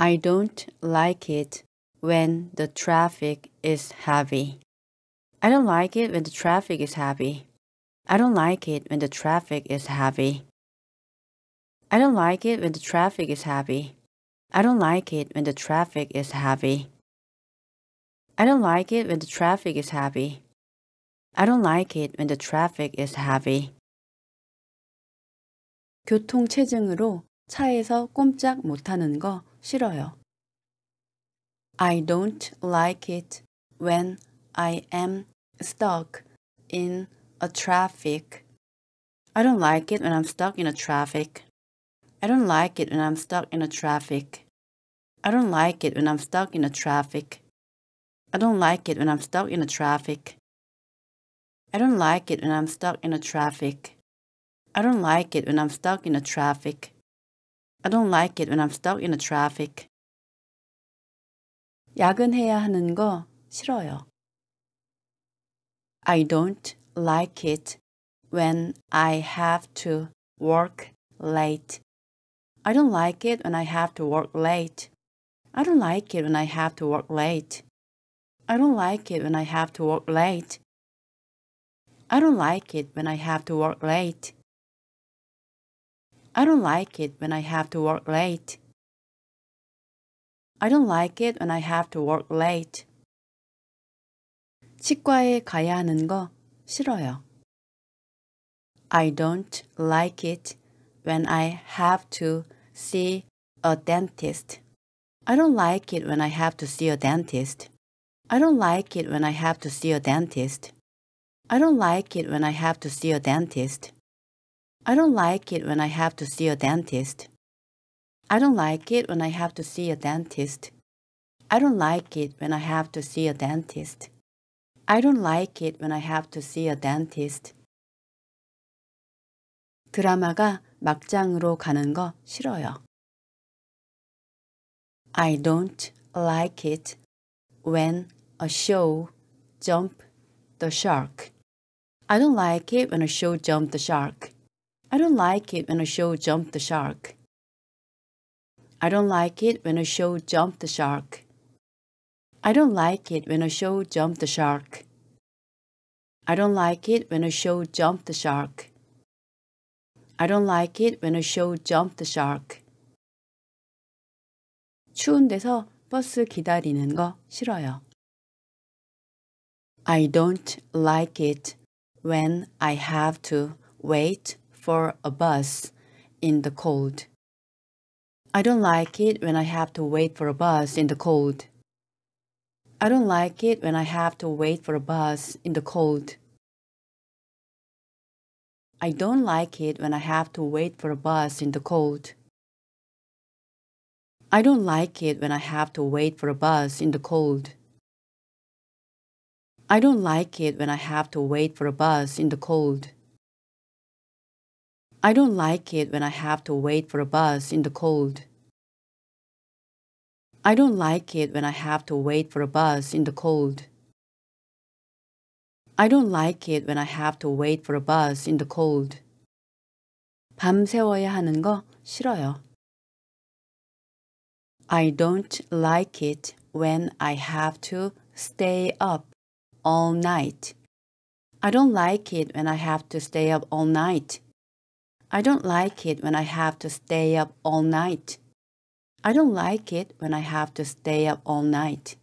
I don't like it when the traffic is heavy. I don't like it when the traffic is heavy. I don't like it when the traffic is heavy. I don't like it when the traffic is heavy. I don't like it when the traffic is heavy. I don't like it when the traffic is heavy. I don't like it when the traffic is heavy. 교통 체증으로 차에서 꼼짝 못하는 거 싫어요. I don't like it when I am stuck in a traffic. I don't like it when I'm stuck in a traffic. I don't like it when I'm stuck in a traffic. I don't like it when I'm stuck in a traffic. I don't like it when I'm stuck in a traffic. I don't like it when I'm stuck in a traffic. I don't like it when I'm stuck in a traffic. I don't like it when I'm stuck in the traffic. 야근해야 하는 거 싫어요. I don't like it when I have to work late. I don't like it when I have to work late. I don't like it when I have to work late. I don't like it when I have to work late. I don't like it when I have to work late. I don't like it when I have to work late. I don't like it when I have to work late. 치과에 가야 하는 거 싫어요. I don't like it when I have to see a dentist. I don't like it when I have to see a dentist. I don't like it when I have to see a dentist. I don't like it when I have to see a dentist. I don't like it when I have to see a dentist. I don't like it when I have to see a dentist. I don't like it when I have to see a dentist. I don't like it when I have to see a dentist. 드라마가 막장으로 가는 거 싫어요. I don't like it when a show jump the shark. I don't like it when a show jump the shark. I don't like it when a show jumped the shark. I don't like it when a show jumped the shark. I don't like it when a show jumped the shark. I don't like it when a show jumped the shark. I don't like it when a show jumped the shark. 추운 데서 버스 기다리는 거 싫어요. I don't like it when I have to wait for a bus in the cold. I don't like it when I have to wait for a bus in the cold. I don't like it when I have to wait for a bus in the cold. I don't like it when I have to wait for a bus in the cold. I don't like it when I have to wait for a bus in the cold. I don't like it when I have to wait for a bus in the cold. I don't like it when I have to wait for a bus in the cold. I don't like it when I have to wait for a bus in the cold. I don't like it when I have to wait for a bus in the cold. 밤새워야 하는 거 싫어요. I don't like it when I have to stay up all night. I don't like it when I have to stay up all night. I don't like it when I have to stay up all night. I don't like it when I have to stay up all night.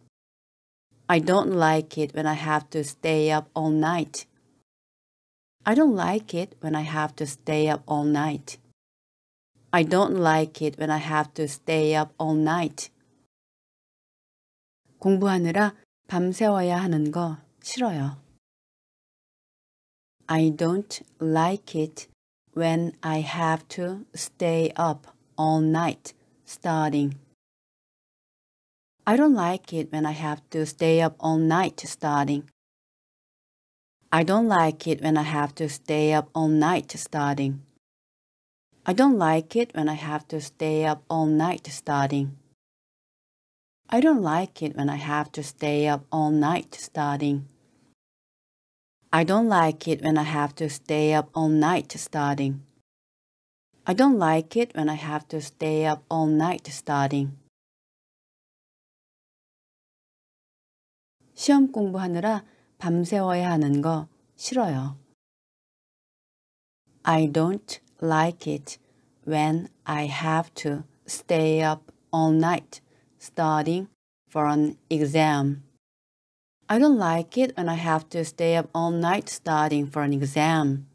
I don't like it when I have to stay up all night. I don't like it when I have to stay up all night. I don't like it when I have to stay up all night. 공부하느라 밤새워야 하는 거 싫어요. I don't like it when I have to stay up all night studying. I don't like it when I have to stay up all night studying. I don't like it when I have to stay up all night studying. I don't like it when I have to stay up all night studying. I don't like it when I have to stay up all night studying. I don't like it when I have to stay up all night studying. I don't like it when I have to stay up all night studying. 시험 공부하느라 밤새워야 하는 거 싫어요. I don't like it when I have to stay up all night studying for an exam. I don't like it when I have to stay up all night studying for an exam.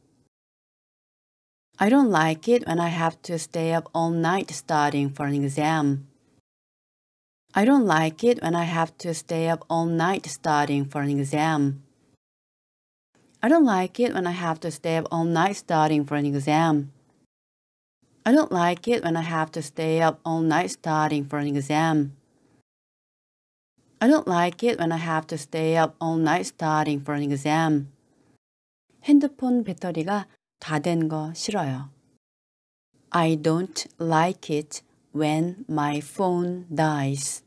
I don't like it when I have to stay up all night studying for an exam. I don't like it when I have to stay up all night studying for an exam. I don't like it when I have to stay up all night studying for an exam. I don't like it when I have to stay up all night studying for an exam. I don't like it when I have to stay up all night studying for an exam. 핸드폰 배터리가 다 된 거 싫어요. I don't like it when my phone dies.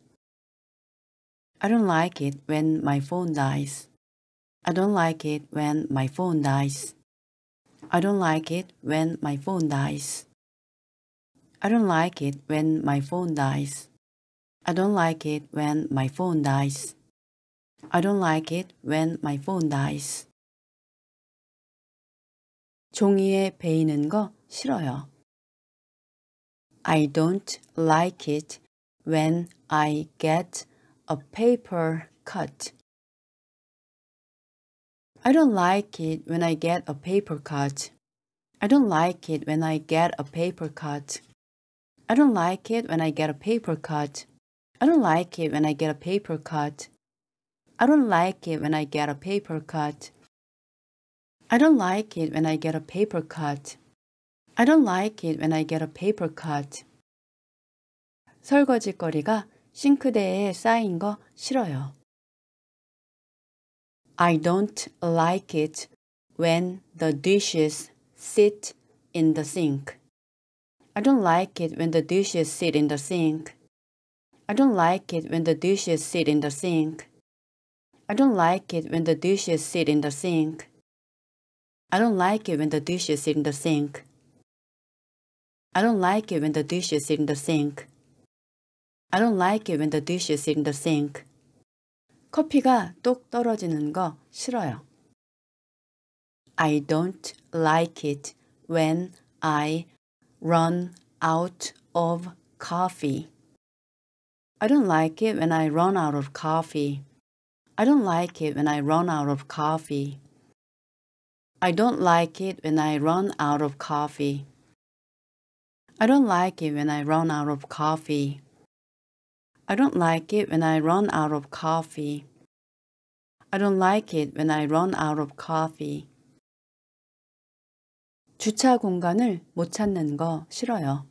I don't like it when my phone dies. I don't like it when my phone dies. I don't like it when my phone dies. I don't like it when my phone dies. I don't like it when my phone dies. I don't like it when my phone dies. 종이에 베이는 거 싫어요. I don't like it when I get a paper cut. I don't like it when I get a paper cut. I don't like it when I get a paper cut. I don't like it when I get a paper cut. I don't like it when I get a paper cut. I don't like it when I get a paper cut. I don't like it when I get a paper cut. I don't like it when I get a paper cut. 설거지거리가 싱크대에 쌓인 거 싫어요. I don't like it when the dishes sit in the sink. I don't like it when the dishes sit in the sink. I don't like it when the dishes sit in the sink. I don't like it when the dishes sit in the sink. I don't like it when the dishes sit in the sink. I don't like it when the dishes sit in the sink. I don't like it when the dishes sit in the sink. 커피가 똑 떨어지는 거 싫어요. I don't like it when I run out of coffee. I don't like it when I run out of coffee. I don't like it when I run out of coffee. I don't like it when I run out of coffee. I don't like it when I run out of coffee. I don't like it when I run out of coffee. I don't like it when I run out of coffee. 주차 공간을 못 찾는 거 싫어요.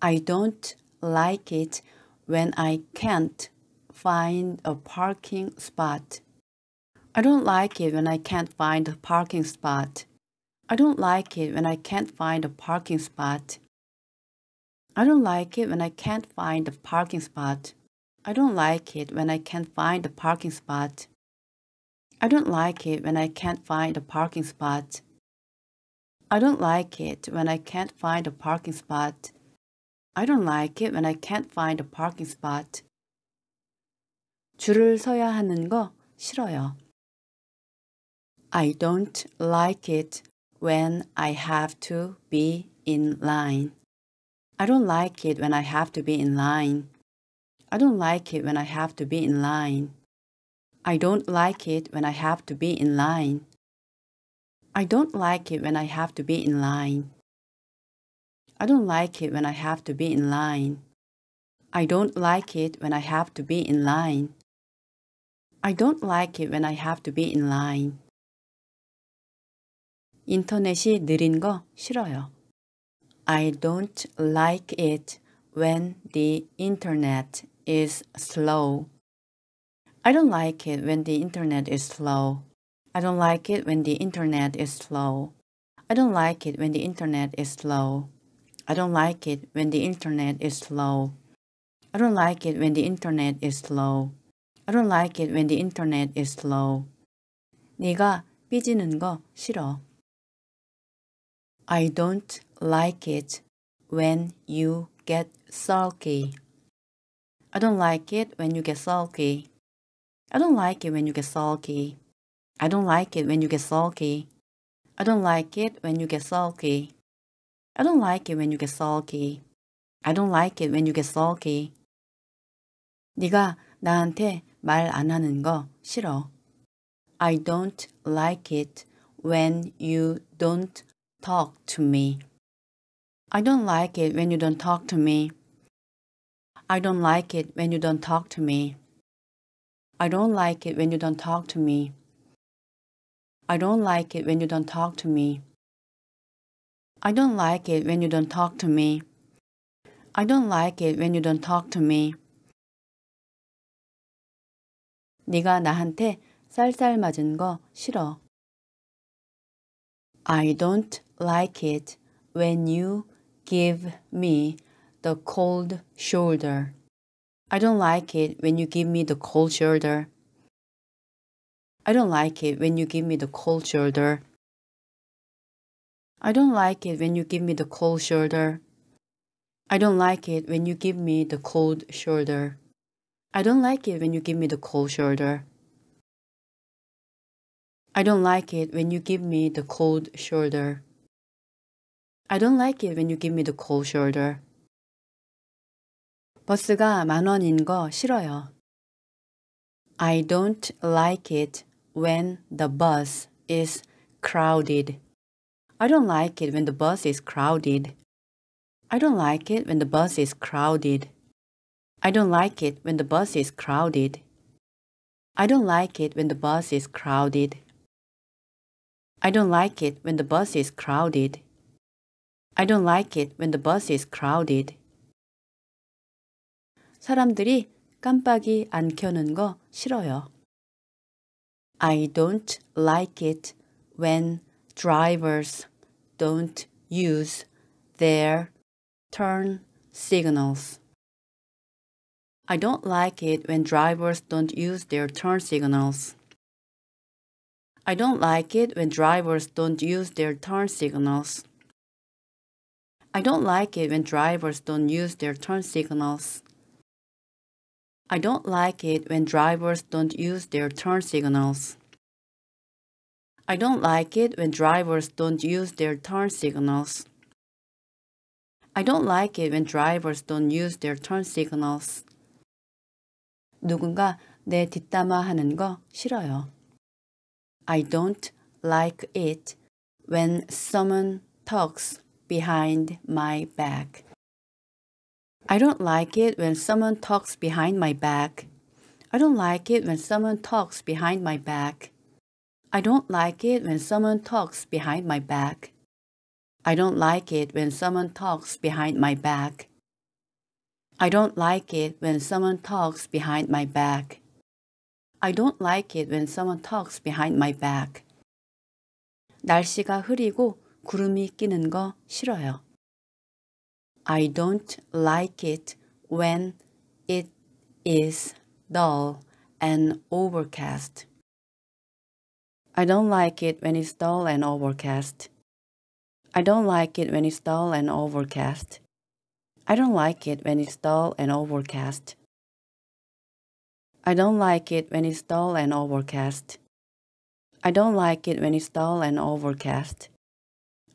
I don't like it when I can't find a parking spot. I don't like it when I can't find a parking spot. I don't like it when I can't find a parking spot. I don't like it when I can't find a parking spot. I don't like it when I can't find a parking spot. I don't like it when I can't find a parking spot. I don't like it when I can't find a parking spot. I don't like it when I can't find a parking spot. 줄을 서야 하는 거 싫어요. I don't like it when I have to be in line. I don't like it when I have to be in line. I don't like it when I have to be in line. I don't like it when I have to be in line. I don't like it when I have to be in line. I don't like it when I have to be in line. I don't like it when I have to be in line. I don't like it when I have to be in line. 인터넷이 느린 거 싫어요. I don't like it when the internet is slow. I don't like it when the internet is slow. I don't like it when the internet is slow. I don't like it when the internet is slow. I don't like it when the internet is slow. I don't like it when the internet is slow. I don't like it when the internet is slow. 네가 삐지는 거 싫어. I don't like it when you get sulky. I don't like it when you get sulky. I don't like it when you get sulky. I don't like it when you get sulky. I don't like it when you get sulky. I don't like it when you get sulky. I don't like it when you get sulky. 네가 나한테 말 안 하는 거 싫어. I don't like it when you don't talk to me. I don't like it when you don't talk to me. I don't like it when you don't talk to me. I don't like it when you don't talk to me. I don't like it when you don't talk to me. I don't like it when you don't talk to me. I don't like it when you don't talk to me. 네가 나한테 쌀쌀 맞은 거 싫어. I don't like it when you give me the cold shoulder. I don't like it when you give me the cold shoulder. I don't like it when you give me the cold shoulder. I don't like it when you give me the cold shoulder. I don't like it when you give me the cold shoulder. I don't like it when you give me the cold shoulder. I don't like it when you give me the cold shoulder. I don't like it when you give me the cold shoulder. 버스가 만 원인 거 싫어요. I don't like it when the bus is crowded. I don't like it when the bus is crowded. I don't like it when the bus is crowded. I don't like it when the bus is crowded. I don't like it when the bus is crowded. I don't like it when the bus is crowded. I don't like it when the bus is crowded. 사람들이 깜빡이 안 켜는 거 싫어요. I don't like it when drivers don't use their turn signals. I don't like it when drivers don't use their turn signals. I don't like it when drivers don't use their turn signals. I don't like it when drivers don't use their turn signals. I don't like it when drivers don't use their turn signals. I don't like it when drivers don't use their turn signals. I don't like it when drivers don't use their turn signals. 누군가 내 뒷담화 하는 거 싫어요. I don't like it when someone talks behind my back. I don't like it when someone talks behind my back. I don't like it when someone talks behind my back. I don't like it when someone talks behind my back. I don't like it when someone talks behind my back. I don't like it when someone talks behind my back. I don't like it when someone talks behind my back. 날씨가 흐리고 구름이 끼는 거 싫어요. I don't like it when it is dull and overcast. I don't like it when it's dull and overcast. I don't like it when it's dull and overcast. I don't like it when it's dull and overcast. I don't like it when it's dull and overcast. I don't like it when it's dull and overcast.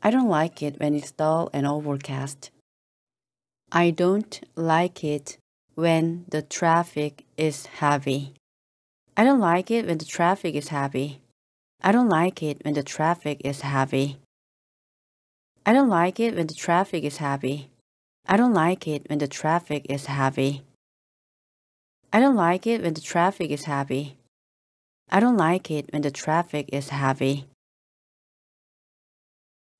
I don't like it when it's dull and overcast. I don't like it when the traffic is heavy. I don't like it when the traffic is heavy. I don't like it when the traffic is heavy. I don't like it when the traffic is heavy. I don't like it when the traffic is heavy. I don't like it when the traffic is heavy. I don't like it when the traffic is heavy.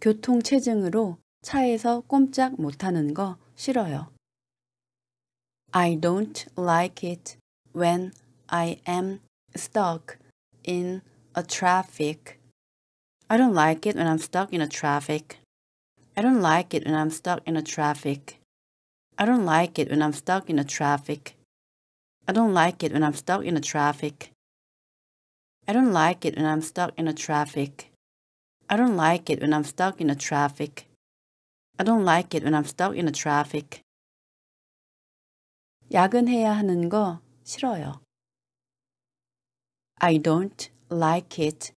교통체증으로 차에서 꼼짝 못하는 거 싫어요. I don't like it when I am stuck in a traffic. I don't like it when I'm stuck in a traffic. I don't like it when I'm stuck in a traffic. I don't like it when I'm stuck in a traffic. I don't like it when I'm stuck in a traffic. I don't like it when I'm stuck in a traffic. I don't like it when I'm stuck in a traffic. I don't like it when I'm stuck in a traffic. 야근해야 하는 거 싫어요. I don't like it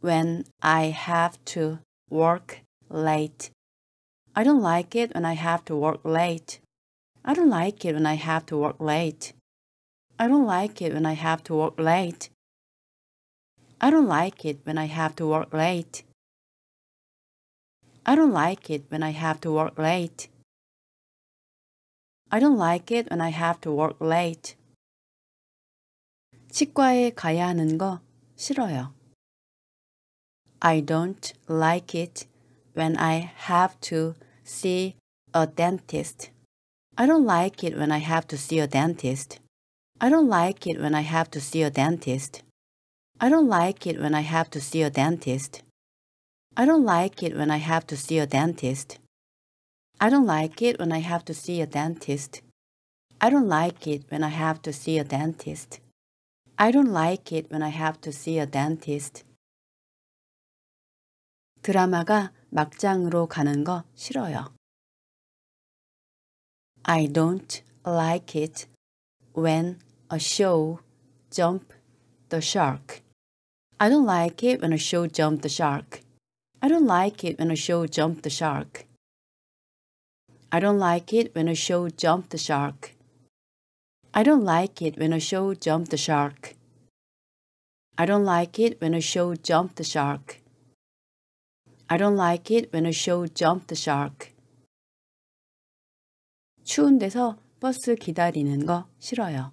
when I have to work late. I don't like it when I have to work late. I don't like it when I have to work late. I don't like it when I have to work late. I don't like it when I have to work late. I don't like it when I have to work late. I don't like it when I have to work late. 치과에 가야 하는 거 싫어요. I don't like it when I have to see a dentist. I don't like it when I have to see a dentist. I don't like it when I have to see a dentist. I don't like it when I have to see a dentist. I don't like it when I have to see a dentist. I don't like it when I have to see a dentist. I don't like it when I have to see a dentist. I don't like it when I have to see a dentist. 드라마가 막장으로 가는 거 싫어요. I don't like it when a show jump the shark. I don't like it when a show jump the shark. I don't like it when a show jump the shark. I don't like it when a show jump the shark. I don't like it when a show jumped the shark. I don't like it when a show jumped the shark. I don't like it when a show jumped the shark. 추운 데서 버스 기다리는 거 싫어요.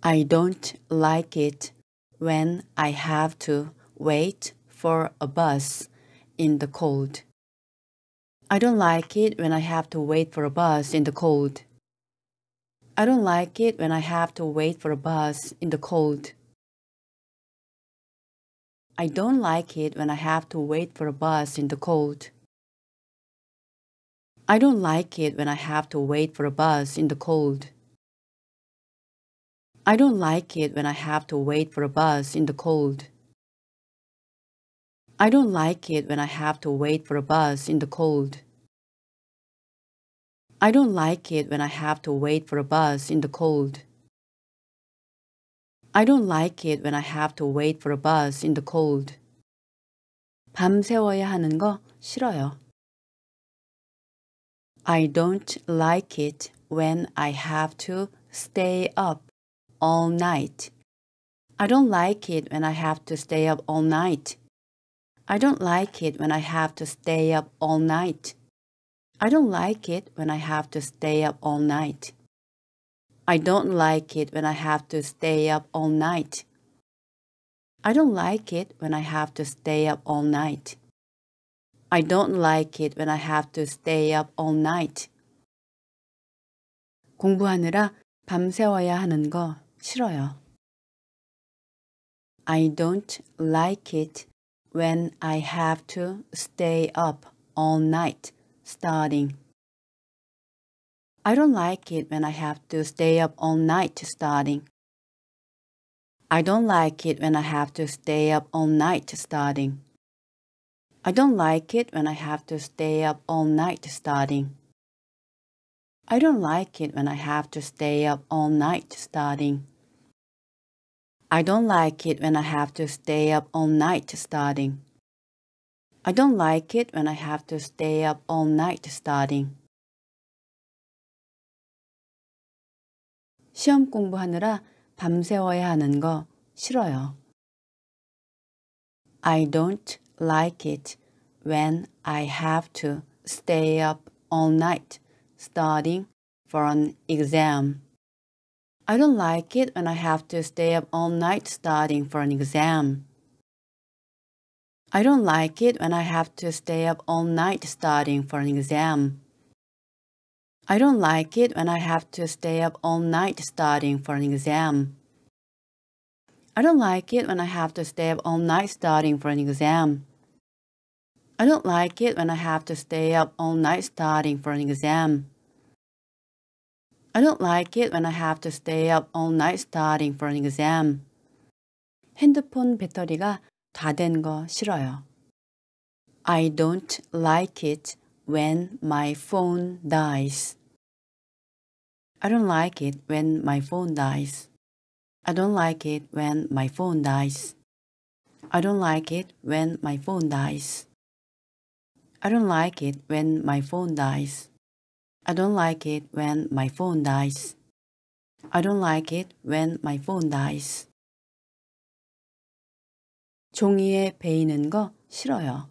I don't like it when I have to wait for a bus in the cold. I don't like it when I have to wait for a bus in the cold. I don't like it when I have to wait for a bus in the cold. I don't like it when I have to wait for a bus in the cold. I don't like it when I have to wait for a bus in the cold. I don't like it when I have to wait for a bus in the cold. I don't like it when I have to wait for a bus in the cold. I don't like it when I have to wait for a bus in the cold. I don't like it when I have to wait for a bus in the cold. 밤새워야 하는 거 싫어요. I don't like it when I have to stay up all night. I don't like it when I have to stay up all night. I don't like it when I have to stay up all night. I don't like it when I have to stay up all night. I don't like it when I have to stay up all night. I don't like it when I have to stay up all night. I don't like it when I have to stay up all night. 공부하느라 밤새워야 하는 거 싫어요. I don't like it when I have to stay up all night studying. I don't like it when I have to stay up all night studying. I don't like it when I have to stay up all night studying. I don't like it when I have to stay up all night studying. I don't like it when I have to stay up all night studying. I don't like it when I have to stay up all night studying. I don't like it when I have to stay up all night studying. 시험 공부하느라 밤새워야 하는 거 싫어요. I don't like it when I have to stay up all night studying for an exam. I don't like it when I have to stay up all night studying for an exam. I don't like it when I have to stay up all night studying for an exam. I don't like it when I have to stay up all night studying for an exam. I don't like it when I have to stay up all night studying for an exam. I don't like it when I have to stay up all night studying for an exam. I don't like it when I have to stay up all night studying for an exam. 핸드폰 배터리가 다된거 싫어요. I don't like it when my phone dies. I don't like it when my phone dies. I don't like it when my phone dies. I don't like it when my phone dies. I don't like it when my phone dies. I don't like it when my phone dies. I don't like it when my phone dies. 종이에 베이는 거 싫어요.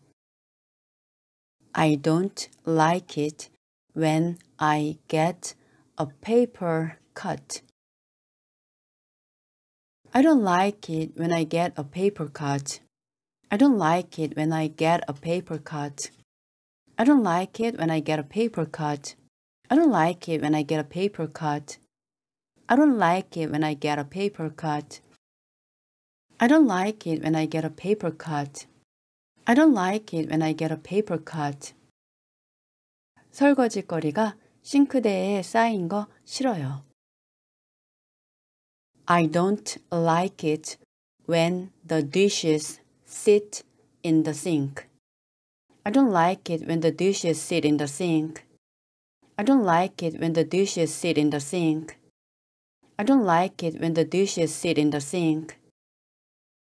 I don't like it when I get a paper cut. I don't like it when I get a paper cut. I don't like it when I get a paper cut. I don't like it when I get a paper cut. I don't like it when I get a paper cut. I don't like it when I get a paper cut. I don't like it when I get a paper cut. I don't like it when I get a paper cut. 설거지거리가 싱크대에 쌓인 거 싫어요. I don't like it when the dishes sit in the sink. I don't like it when the dishes sit in the sink. I don't like it when the dishes sit in the sink. I don't like it when the dishes sit in the sink.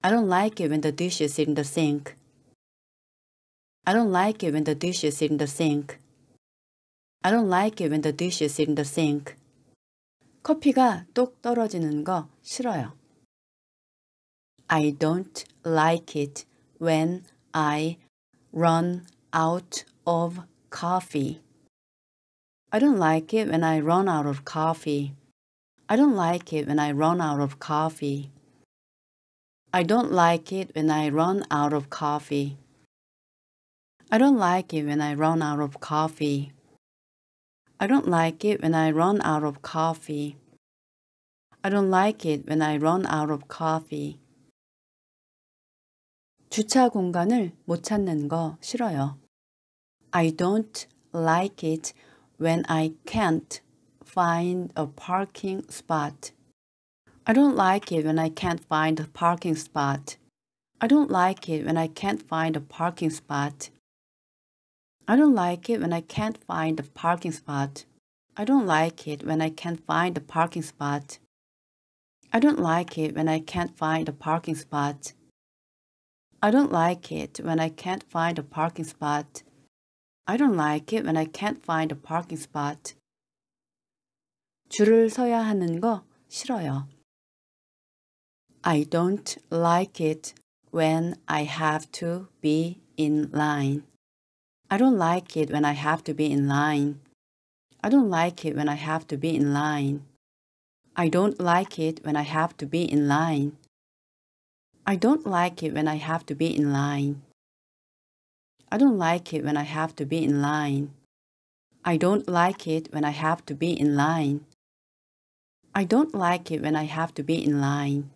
I don't like it when the dishes in the sink. I don't like it when the dishes in the sink. I don't like it when the dishes in the sink. 커피가 똑 떨어지는 거 싫어요. I don't like it when I run out of coffee. I don't like it when I run out of coffee. I don't like it when I run out of coffee. I don't like it when I run out of coffee. I don't like it when I run out of coffee. I don't like it when I run out of coffee. I don't like it when I run out of coffee. 주차 공간을 못 찾는 거 싫어요. I don't like it when I can't find a parking spot. I don't like it when I can't find a parking spot. I don't like it when I can't find a parking spot. I don't like it when I can't find a parking spot. I don't like it when I can't find a parking spot. I don't like it when I can't find a parking spot. I don't like it when I can't find a parking spot. I don't like it when I can't find a parking spot. 줄을 서야 하는 거 싫어요. I don't like it when I have to be in line. I don't like it when I have to be in line. I don't like it when I have to be in line. I don't like it when I have to be in line. I don't like it when I have to be in line. I don't like it when I have to be in line. I don't like it when I have to be in line. I don't like it when I have to be in line.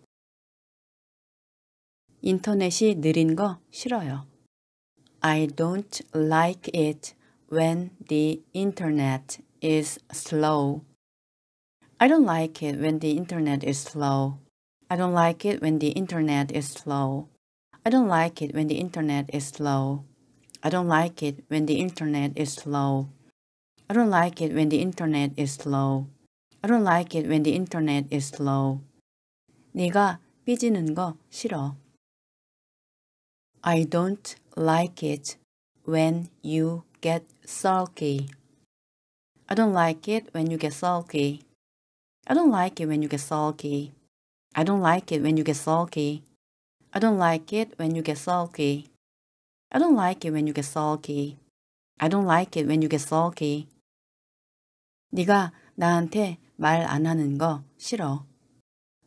인터넷이 느린 거 싫어요. I don't like it when the internet is slow. I don't like it when the internet is slow. I don't like it when the internet is slow. I don't like it when the internet is slow. I don't like it when the internet is slow. I don't like it when the internet is slow. I don't like it when the internet is slow. 네가 삐지는 거 싫어. I don't like it when you get sulky. I don't like it when you get sulky. I don't like it when you get sulky. I don't like it when you get sulky. I don't like it when you get sulky. I don't like it when you get sulky. I don't like it when you get sulky. 네가 나한테 말 안 하는 거 싫어.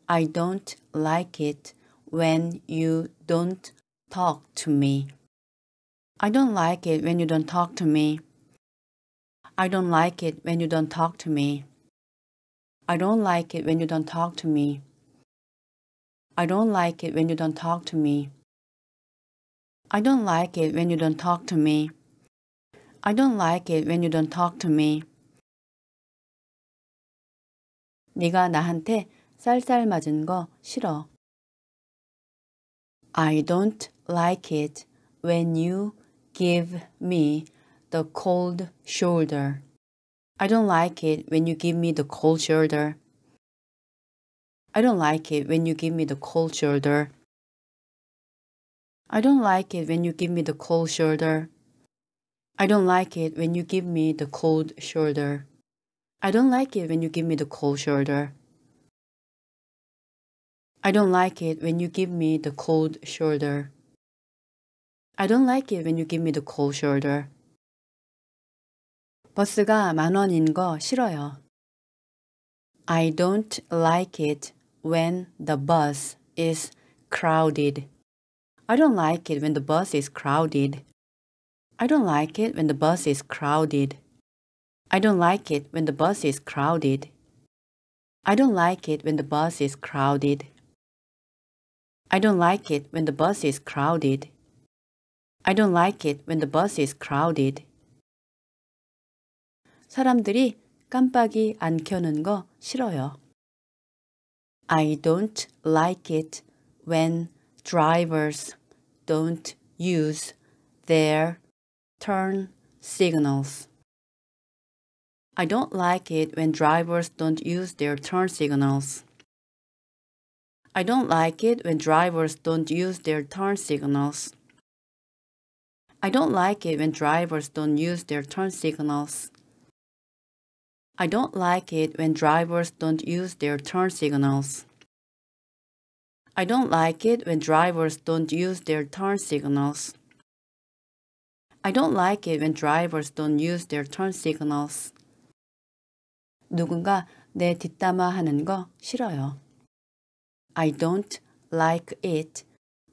I don't like it when you don't talk to me. I don't like it when you don't talk to me. I don't like it when you don't talk to me. I don't like it when you don't talk to me. I don't like it when you don't talk to me. I don't like it when you don't talk to me. I don't like it when you don't talk to me. 네가 나한테 쌀쌀 맞은 거 싫어. I don't like it when you give me the cold shoulder. I don't like it when you give me the cold shoulder. I don't like it when you give me the cold shoulder. I don't like it when you give me the cold shoulder. I don't like it when you give me the cold shoulder. I don't like it when you give me the cold shoulder. I don't like it when you give me the cold shoulder. I don't like it when you give me the cold shoulder. 버스가 만 원인 거 싫어요. I don't like it when the bus is crowded. I don't like it when the bus is crowded. I don't like it when the bus is crowded. I don't like it when the bus is crowded. I don't like it when the bus is crowded. I don't like it when the bus is crowded. I don't like it when the bus is crowded. 사람들이 깜빡이 안 켜는 거 싫어요. I don't like it when drivers don't use their turn signals. I don't like it when drivers don't use their turn signals. I don't like it when drivers don't use their turn signals. I don't like it when drivers don't use their turn signals. I don't like it when drivers don't use their turn signals. I don't like it when drivers don't use their turn signals. I don't like it when drivers don't use their turn signals. 누군가 내 뒷담화 하는 거 싫어요. I don't like it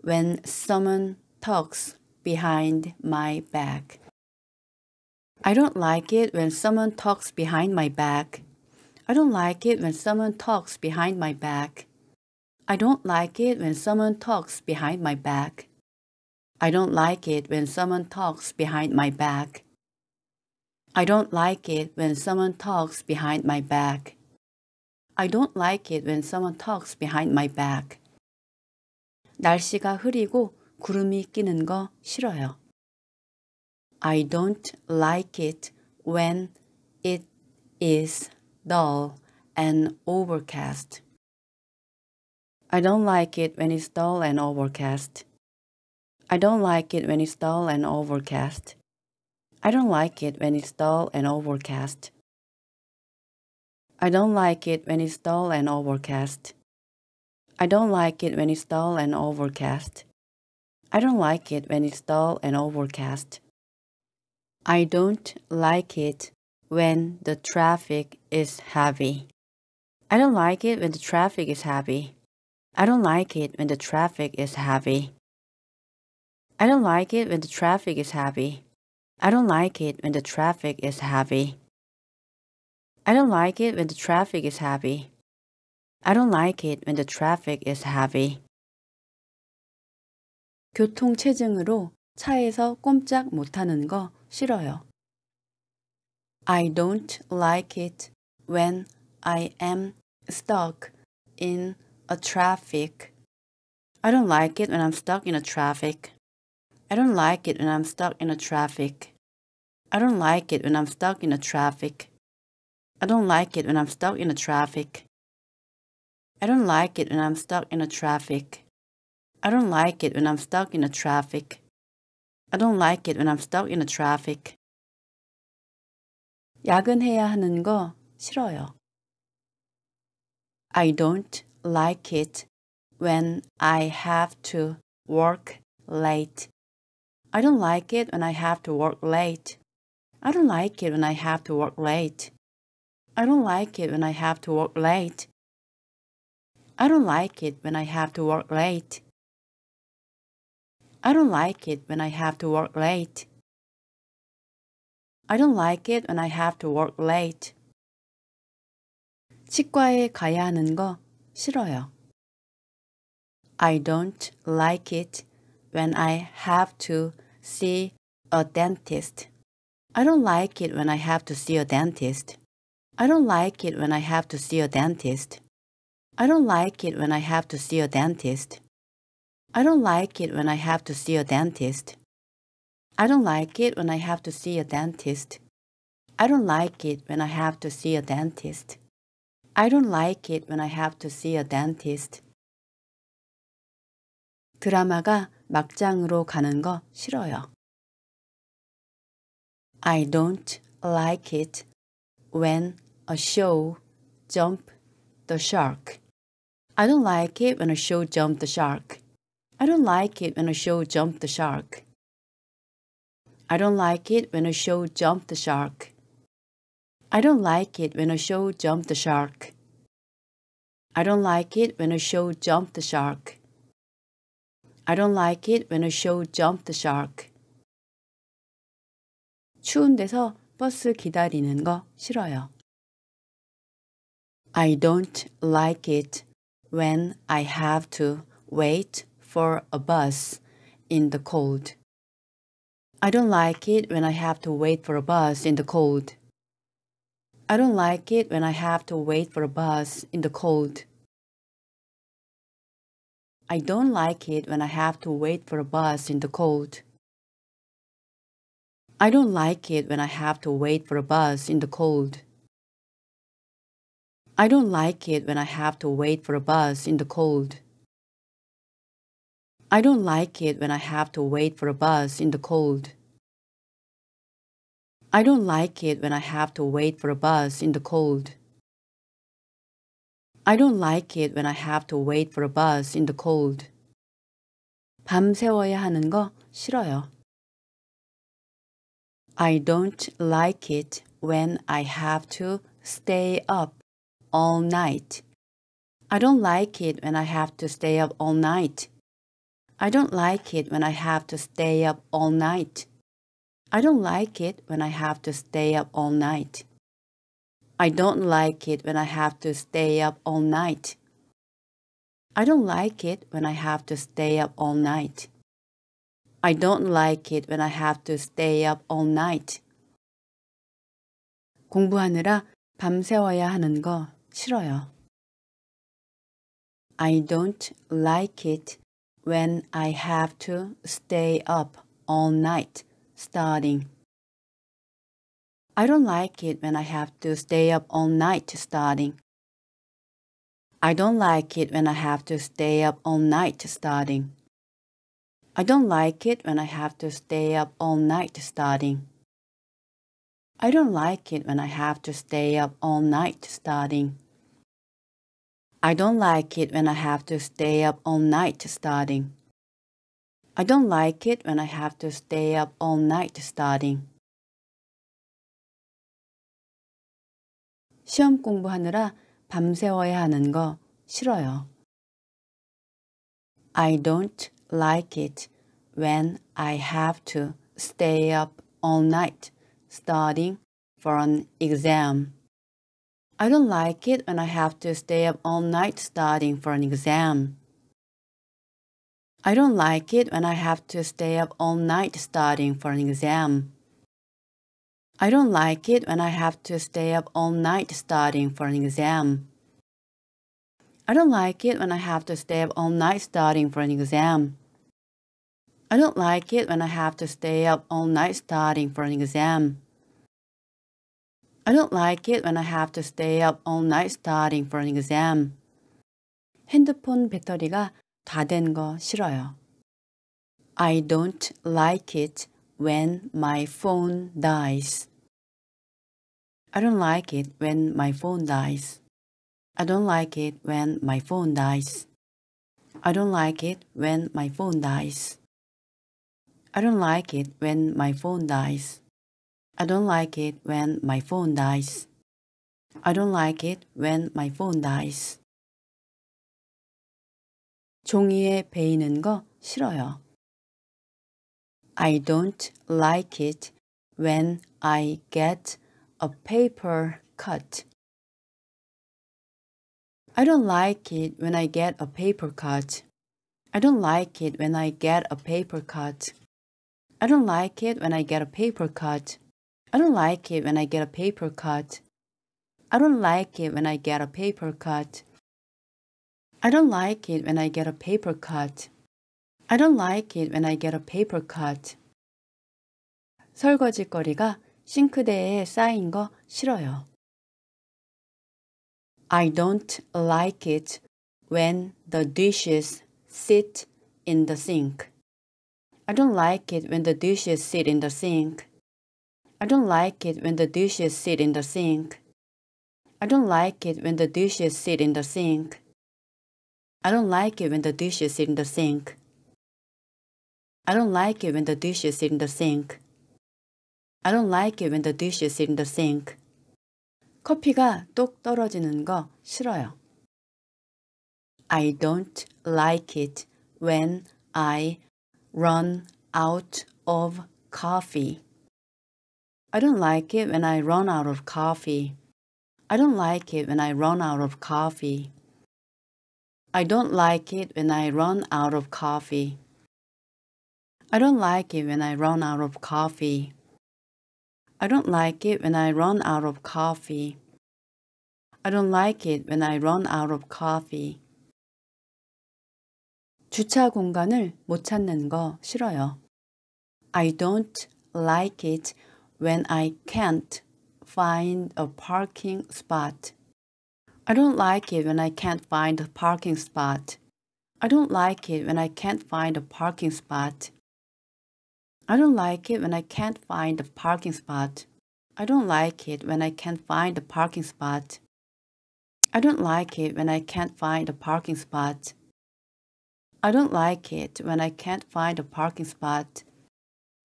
when someone talks behind my back. I don't like it when someone talks behind my back. I don't like it when someone talks behind my back. I don't like it when someone talks behind my back. I don't like it when someone talks behind my back. I don't like it when someone talks behind my back. I don't like it when someone talks behind my back. 날씨가 흐리고 구름이 끼는 거 싫어요. I don't like it when it is dull and overcast. I don't like it when it's dull and overcast. I don't like it when it's dull and overcast. I don't like it when it's dull and overcast. I don't like it when it's dull and overcast. I don't like it when it's dull and overcast. I don't like it when it's dull and overcast. I don't like it when the traffic is heavy. I don't like it when the traffic is heavy. I don't like it when the traffic is heavy. I don't like it when the traffic is heavy. I don't like it when the traffic is heavy. I don't like it when the traffic is heavy. I don't like it when the traffic is heavy. 교통체증으로 차에서 꼼짝 못하는 거 싫어요. I don't like it when I am stuck in a traffic. I don't like it when I'm stuck in a traffic. I don't like it when I'm stuck in a traffic. I don't like it when I'm stuck in a traffic. I don't like it when I'm stuck in a traffic. I don't like it when I'm stuck in a traffic. I don't like it when I'm stuck in the traffic. I don't like it when I'm stuck in the traffic. 야근해야 하는 거 싫어요. I don't like it when I have to work late. I don't like it when I have to work late. I don't like it when I have to work late. I don't like it when I have to work late. I don't like it when I have to work late. I don't like it when I have to work late. I don't like it when I have to work late. 치과에 가야 하는 거 싫어요. I don't like it when I have to see a dentist. I don't like it when I have to see a dentist. I don't like it when I have to see a dentist. I don't like it when I have to see a dentist. I don't like it when I have to see a dentist. I don't like it when I have to see a dentist. I don't like it when I have to see a dentist. I don't like it when I have to see a dentist. 드라마가 막장으로 가는 거 싫어요. I don't like it when a show jump the shark. I don't like it when a show jump the shark. I don't like it when a show jumped the shark. I don't like it when a show jumped the shark. I don't like it when a show jumped the shark. I don't like it when a show jumped the shark. I don't like it when a show jumped the shark. 추운 데서 버스 기다리는 거 싫어요. I don't like it when I have to wait for a bus in the cold. I don't like it when I have to wait for a bus in the cold. I don't like it when I have to wait for a bus in the cold. I don't like it when I have to wait for a bus in the cold. I don't like it when I have to wait for a bus in the cold. I don't like it when I have to wait for a bus in the cold. I don't like it when I have to wait for a bus in the cold. I don't like it when I have to wait for a bus in the cold. I don't like it when I have to wait for a bus in the cold. 밤새워야 하는 거 싫어요. I don't like it when I have to stay up all night. I don't like it when I have to stay up all night. I don't like it when I have to stay up all night. I don't like it when I have to stay up all night. I don't like it when I have to stay up all night. I don't like it when I have to stay up all night. I don't like it when I have to stay up all night. 공부하느라 밤새워야 하는 거 싫어요. I don't like it when I have to stay up all night studying. I don't like it when I have to stay up all night studying. I don't like it when I have to stay up all night studying. I don't like it when I have to stay up all night studying. I don't like it when I have to stay up all night studying. I don't like it when I have to stay up all night studying. I don't like it when I have to stay up all night studying. 시험 공부하느라 밤새워야 하는 거 싫어요. I don't like it when I have to stay up all night studying for an exam. I don't like it when I have to stay up all night studying for an exam. I don't like it when I have to stay up all night studying for an exam. I don't like it when I have to stay up all night studying for an exam. I don't like it when I have to stay up all night studying for an exam. I don't like it when I have to stay up all night studying for an exam. I don't like it when I have to stay up all night studying for an exam. 핸드폰 배터리가 다 된 거 싫어요. I don't like it when my phone dies. I don't like it when my phone dies. I don't like it when my phone dies. I don't like it when my phone dies. I don't like it when my phone dies. I don't like it when my phone dies. I don't like it when my phone dies. 종이에 베이는 거 싫어요. I don't like it when I get a paper cut. I don't like it when I get a paper cut. I don't like it when I get a paper cut. I don't like it when I get a paper cut. I don't like it when I get a paper cut. I don't like it when I get a paper cut. I don't like it when I get a paper cut. I don't like it when I get a paper cut. 설거지거리가 싱크대에 쌓인 거 싫어요. I don't like it when the dishes sit in the sink. I don't like it when the dishes sit in the sink. I don't like it when the dishes sit in the sink. I don't like it when the dishes sit in the sink. I don't like it when the dishes sit in the sink. I don't like it when the dishes sit in the sink. I don't like it when the dishes sit in the sink. 커피가 똑 떨어지는 거 싫어요. I don't like it when I run out of coffee. I don't like it when I run out of coffee. I don't like it when I run out of coffee. I don't like it when I run out of coffee. I don't like it when I run out of coffee. I don't like it when I run out of coffee. I don't like it when I run out of coffee. 주차 공간을 못 찾는 거 싫어요. I don't like it when I can't find a parking spot. I don't like it when I can't find a parking spot. I don't like it when I can't find a parking spot. I don't like it when I can't find a parking spot. I don't like it when I can't find a parking spot. I don't like it when I can't find a parking spot. I don't like it when I can't find a parking spot.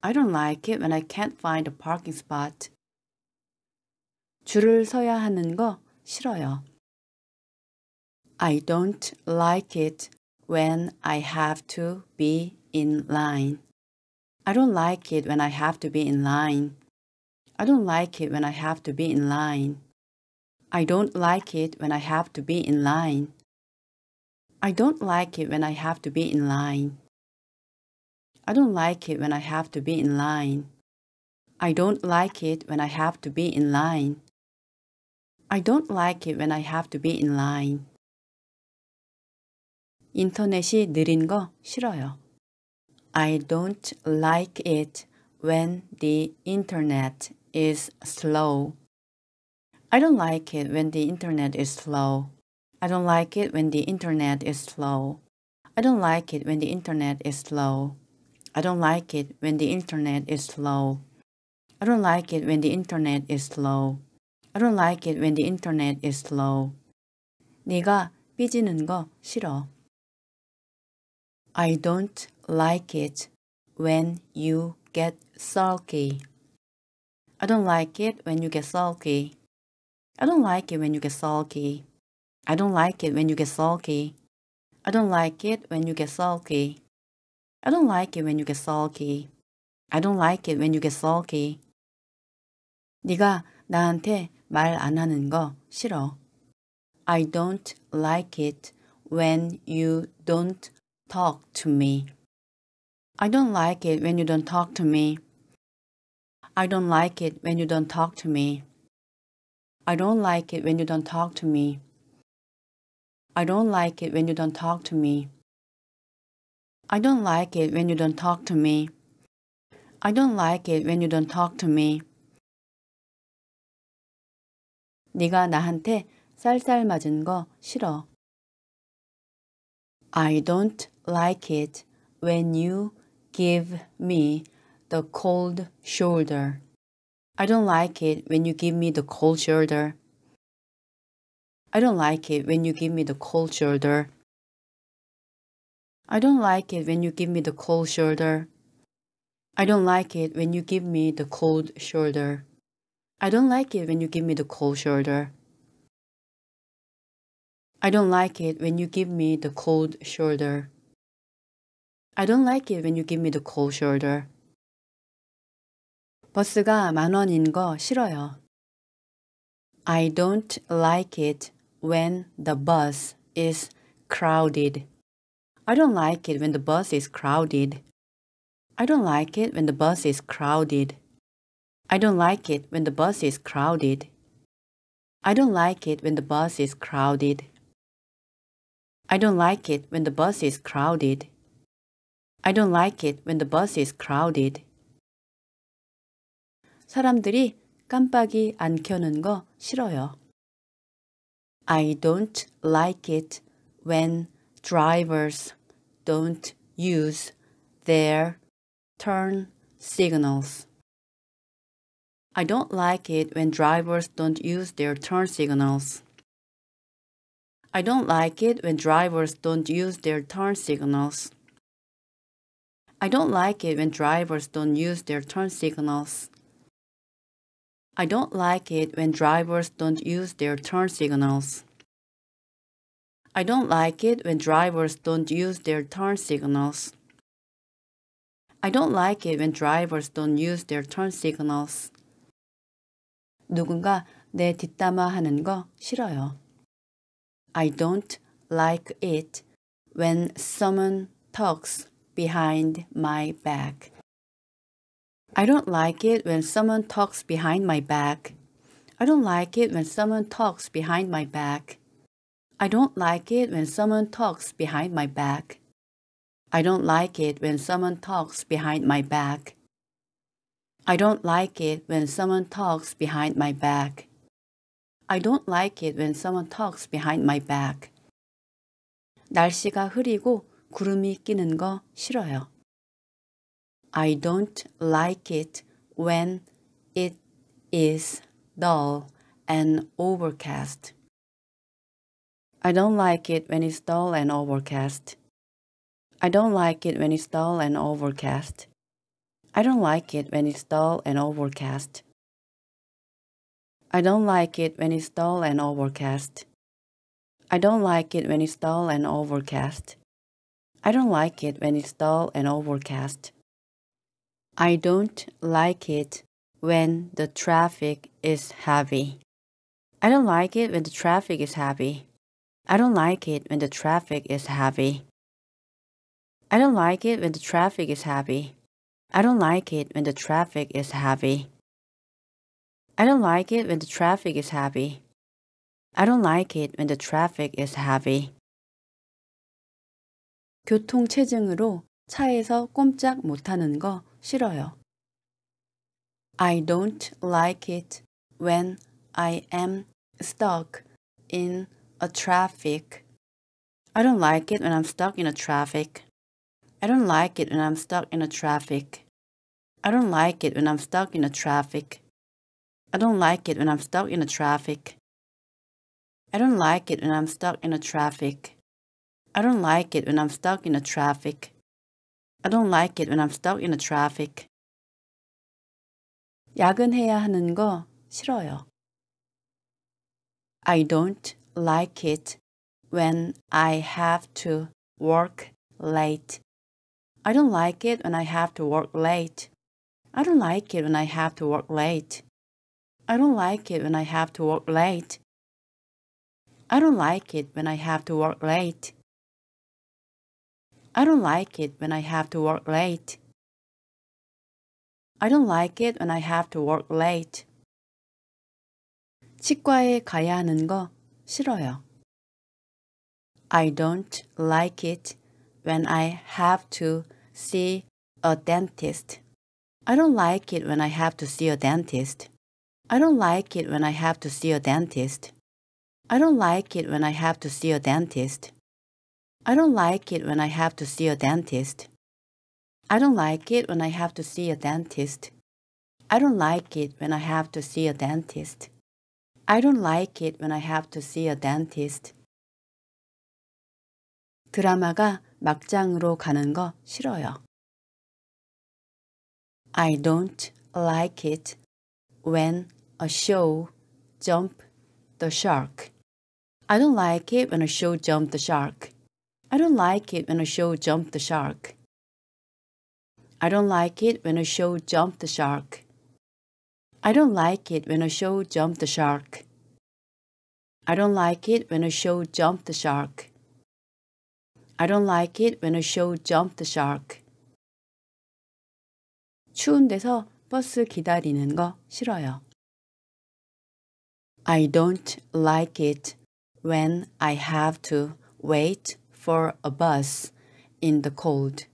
I don't like it when I can't find a parking spot. 줄을 서야 하는 거 싫어요. I don't like it when I have to be in line. I don't like it when I have to be in line. I don't like it when I have to be in line. I don't like it when I have to be in line. I don't like it when I have to be in line. I don't like it when I have to be in line. I don't like it when I have to be in line. I don't like it when I have to be in line. 인터넷이 느린 거 싫어요. I don't like it when the internet is slow. I don't like it when the internet is slow. I don't like it when the internet is slow. I don't like it when the internet is slow. I don't like it when the internet is slow. I don't like it when the internet is slow. I don't like it when the internet is slow. 네가 삐지는 거 싫어. I don't like it when you get sulky. I don't like it when you get sulky. I don't like it when you get sulky. I don't like it when you get sulky. I don't like it when you get sulky. I don't like it when you get sulky. I don't like it when you get sulky. 네가 나한테 말 안 하는 거 싫어. I don't like it when you don't talk to me. I don't like it when you don't talk to me. I don't like it when you don't talk to me. I don't like it when you don't talk to me. I don't like it when you don't talk to me. I don't like it when you don't talk to me. I don't like it when you don't talk to me. 네가 나한테 쌀쌀 맞은 거 싫어. I don't like it when you give me the cold shoulder. I don't like it when you give me the cold shoulder. I don't like it when you give me the cold shoulder. I don't like it when you give me the cold shoulder. I don't like it when you give me the cold shoulder. I don't like it when you give me the cold shoulder. I don't like it when you give me the cold shoulder. I don't like it when you give me the cold shoulder. 버스가 만 원인 거 싫어요. I don't like it when the bus is crowded. I don't like it when the bus is crowded. I don't like it when the bus is crowded. I don't like it when the bus is crowded. I don't like it when the bus is crowded. I don't like it when the bus is crowded. I don't like it when the bus is crowded. 사람들이 깜빡이 안 켜는 거 싫어요. I don't like it when drivers don't use their turn signals. I don't like it when drivers don't use their turn signals. I don't like it when drivers don't use their turn signals. I don't like it when drivers don't use their turn signals. I don't like it when drivers don't use their turn signals. I don't like it when drivers don't use their turn signals. I don't like it when drivers don't use their turn signals. 누군가 내 뒷담화 하는 거 싫어요. I don't like it when someone talks behind my back. I don't like it when someone talks behind my back. I don't like it when someone talks behind my back. I don't like it when someone talks behind my back. I don't like it when someone talks behind my back. I don't like it when someone talks behind my back. I don't like it when someone talks behind my back. 날씨가 흐리고 구름이 끼는 거 싫어요. I don't like it when it is dull and overcast. I don't like it when it's dull and overcast. I don't like it when it's dull and overcast. I don't like it when it's dull and overcast. I don't like it when it's dull and overcast. I don't like it when it's dull and overcast. I don't like it when it's dull and overcast. I don't like it when the traffic is heavy. I don't like it when the traffic is heavy. I don't like it when the traffic is heavy. I don't like it when the traffic is heavy. I don't like it when the traffic is heavy. I don't like it when the traffic is heavy. I don't like it when the traffic is heavy. 교통 체증으로 차에서 꼼짝 못 하는 거 싫어요. I don't like it when I am stuck in a traffic. I don't like it when I'm stuck in a traffic. I don't like it when I'm stuck in a traffic. I don't like it when I'm stuck in a traffic. I don't like it when I'm stuck in a traffic. I don't like it when I'm stuck in a traffic. I don't like it when I'm stuck in a traffic. I don't like it when I'm stuck in a traffic. 야근해야 하는 거 싫어요. I don't like it when I have to work late. I don't like it when I have to work late. I don't like it when I have to work late. I don't like it when I have to work late. I don't like it when I have to work late. I don't like it when I have to work late. I don't like it when I have to work late. 치과에 가야 하는 거 싫어요. I don't like it when I have to see a dentist. I don't like it when I have to see a dentist. I don't like it when I have to see a dentist. I don't like it when I have to see a dentist. I don't like it when I have to see a dentist. I don't like it when I have to see a dentist. I don't like it when I have to see a dentist. I don't like it when I have to see a dentist. 드라마가 막장으로 가는 거 싫어요. I don't like it when a show jump the shark. I don't like it when a show jump the shark. I don't like it when a show jump the shark. I don't like it when a show jump the shark. I don't like it when a show jumped the shark. I don't like it when a show jumped the shark. I don't like it when a show jumped the shark. 추운 데서 버스 기다리는 거 싫어요. I don't like it when I have to wait for a bus in the cold.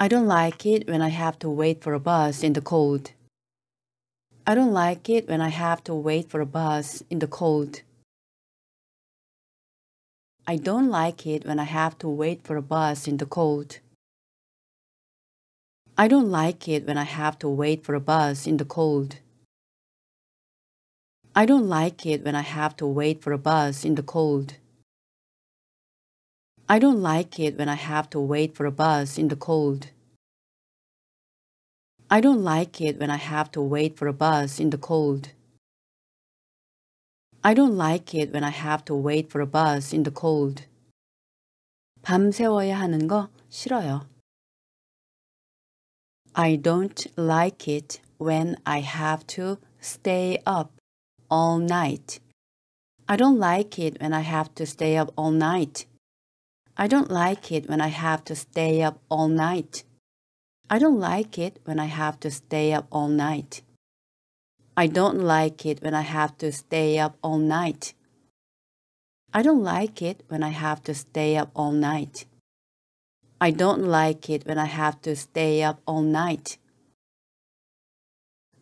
I don't like it when I have to wait for a bus in the cold. I don't like it when I have to wait for a bus in the cold. I don't like it when I have to wait for a bus in the cold. I don't like it when I have to wait for a bus in the cold. I don't like it when I have to wait for a bus in the cold. I don't like it when I have to wait for a bus in the cold. I don't like it when I have to wait for a bus in the cold. I don't like it when I have to wait for a bus in the cold. 밤새워야 하는 거 싫어요. I don't like it when I have to stay up all night. I don't like it when I have to stay up all night. I don't like it when I have to stay up all night. I don't like it when I have to stay up all night. I don't like it when I have to stay up all night. I don't like it when I have to stay up all night. I don't like it when I have to stay up all night.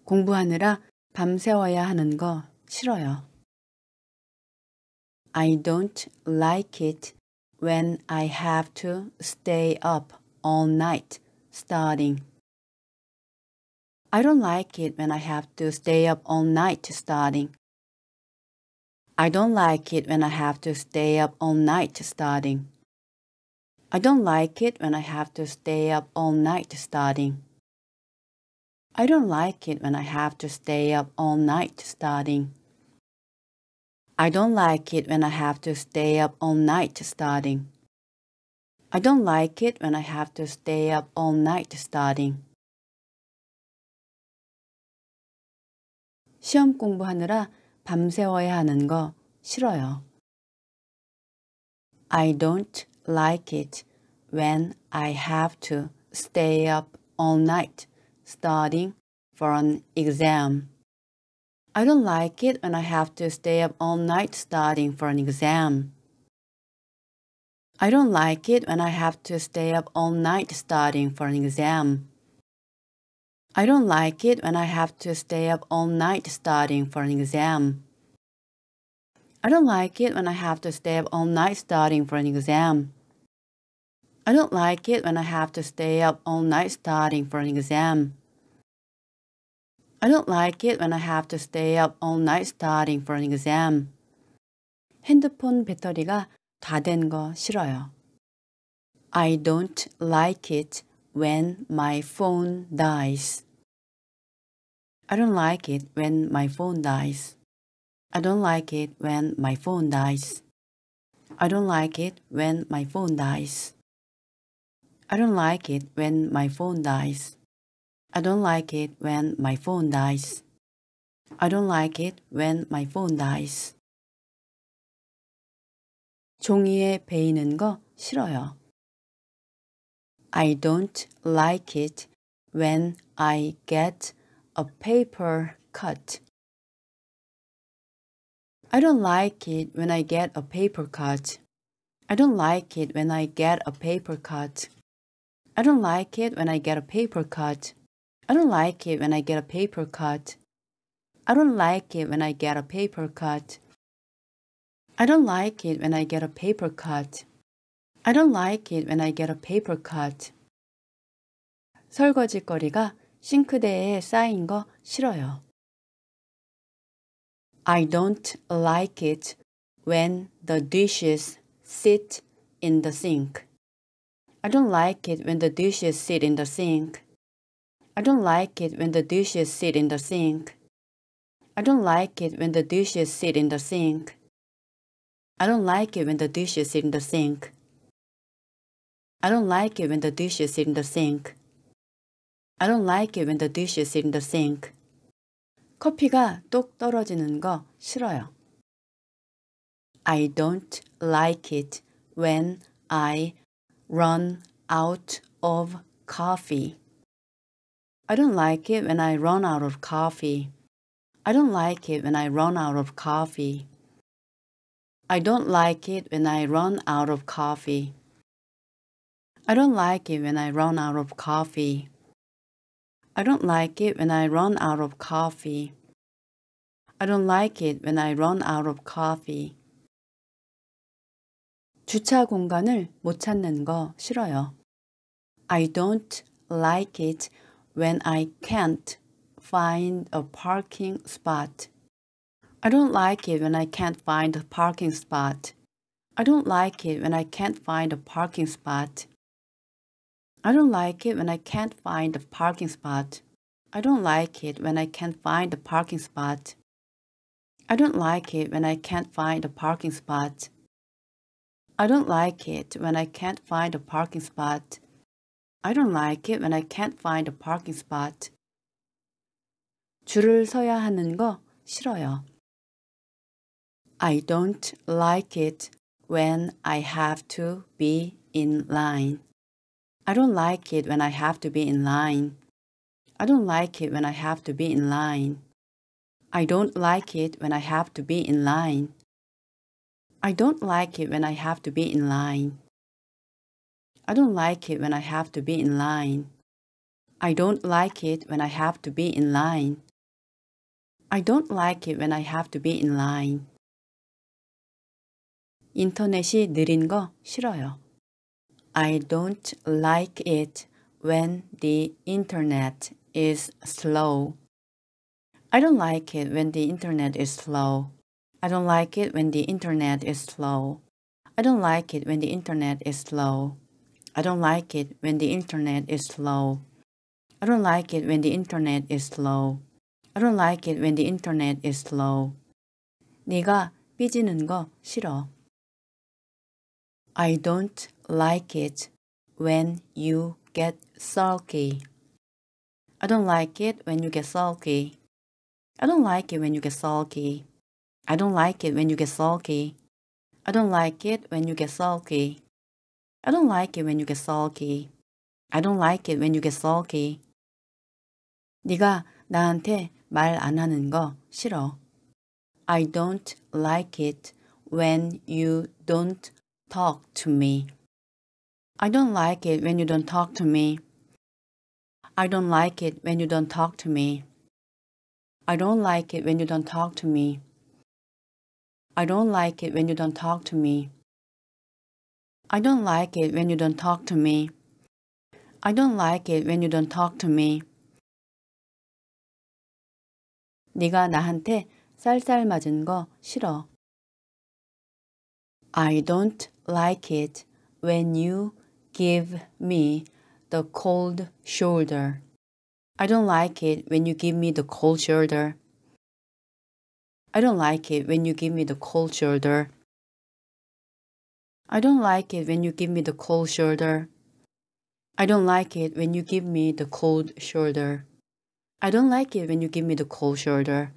공부하느라 밤새워야 하는 거 싫어요. I don't like it when I have to stay up all night studying. I don't like it when I have to stay up all night studying. I don't like it when I have to stay up all night studying. I don't like it when I have to stay up all night studying. I don't like it when I have to stay up all night studying. I don't like it when I have to stay up all night studying. I don't like it when I have to stay up all night studying. 시험 공부하느라 밤새워야 하는 거 싫어요. I don't like it when I have to stay up all night studying for an exam. I don't like it when I have to stay up all night studying for an exam. I don't like it when I have to stay up all night studying for an exam. I don't like it when I have to stay up all night studying for an exam. I don't like it when I have to stay up all night studying for an exam. I don't like it when I have to stay up all night studying for an exam. I don't like it when I have to stay up all night studying for an exam. 핸드폰 배터리가 다된거 싫어요. I don't like it when my phone dies. I don't like it when my phone dies. I don't like it when my phone dies. I don't like it when my phone dies. I don't like it when my phone dies. I don't like it when my phone dies. I don't like it when my phone dies. 종이에 베이는 거 싫어요. I don't like it when I get a paper cut. I don't like it when I get a paper cut. I don't like it when I get a paper cut. I don't like it when I get a paper cut. I don't like it when I get a paper cut. I don't like it when I get a paper cut. I don't like it when I get a paper cut. I don't like it when I get a paper cut. 설거지거리가 싱크대에 쌓인 거 싫어요. I don't like it when the dishes sit in the sink. I don't like it when the dishes sit in the sink. I don't like it when the dishes sit in the sink. I don't like it when the dishes sit in the sink. I don't like it when the dishes sit in the sink. I don't like it when the dishes sit in the sink. I don't like it when the dishes sit in the sink. 커피가 똑 떨어지는 거 싫어요. I don't like it when I run out of coffee. I don't like it when I run out of coffee. I don't like it when I run out of coffee. I don't like it when I run out of coffee. I don't like it when I run out of coffee. I don't like it when I run out of coffee. I don't like it when I run out of coffee. 주차 공간을 못 찾는 거 싫어요. I don't like it when I can't find a parking spot. I don't like it when I can't find a parking spot. I don't like it when I can't find a parking spot. I don't like it when I can't find a parking spot. I don't like it when I can't find a parking spot. I don't like it when I can't find a parking spot. I don't like it when I can't find a parking spot. I don't like it when I can't find a parking spot. 줄을 서야 하는 거 싫어요. I don't like it when I have to be in line. I don't like it when I have to be in line. I don't like it when I have to be in line. I don't like it when I have to be in line. I don't like it when I have to be in line. I don't like it when I have to be in line. I don't like it when I have to be in line. I don't like it when I have to be in line. 인터넷이 느린 거 싫어요. I don't like it when the internet is slow. I don't like it when the internet is slow. I don't like it when the internet is slow. I don't like it when the internet is slow. I don't like it when the internet is slow. I don't like it when the internet is slow. I don't like it when the internet is slow. 네가 삐지는 거 싫어. I don't like it when you get sulky. I don't like it when you get sulky. I don't like it when you get sulky. I don't like it when you get sulky. I don't like it when you get sulky. I don't like it when you get sulky. I don't like it when you get sulky. 네가 나한테 말 안 하는 거 싫어. I don't like it when you don't talk to me. I don't like it when you don't talk to me. I don't like it when you don't talk to me. I don't like it when you don't talk to me. I don't like it when you don't talk to me. I don't like it when you don't talk to me. I don't like it when you don't talk to me. 네가 나한테 쌀쌀 맞은 거 싫어. I don't like it when you give me the cold shoulder. I don't like it when you give me the cold shoulder. I don't like it when you give me the cold shoulder. I don't like it when you give me the cold shoulder. I don't like it when you give me the cold shoulder. I don't like it when you give me the cold shoulder.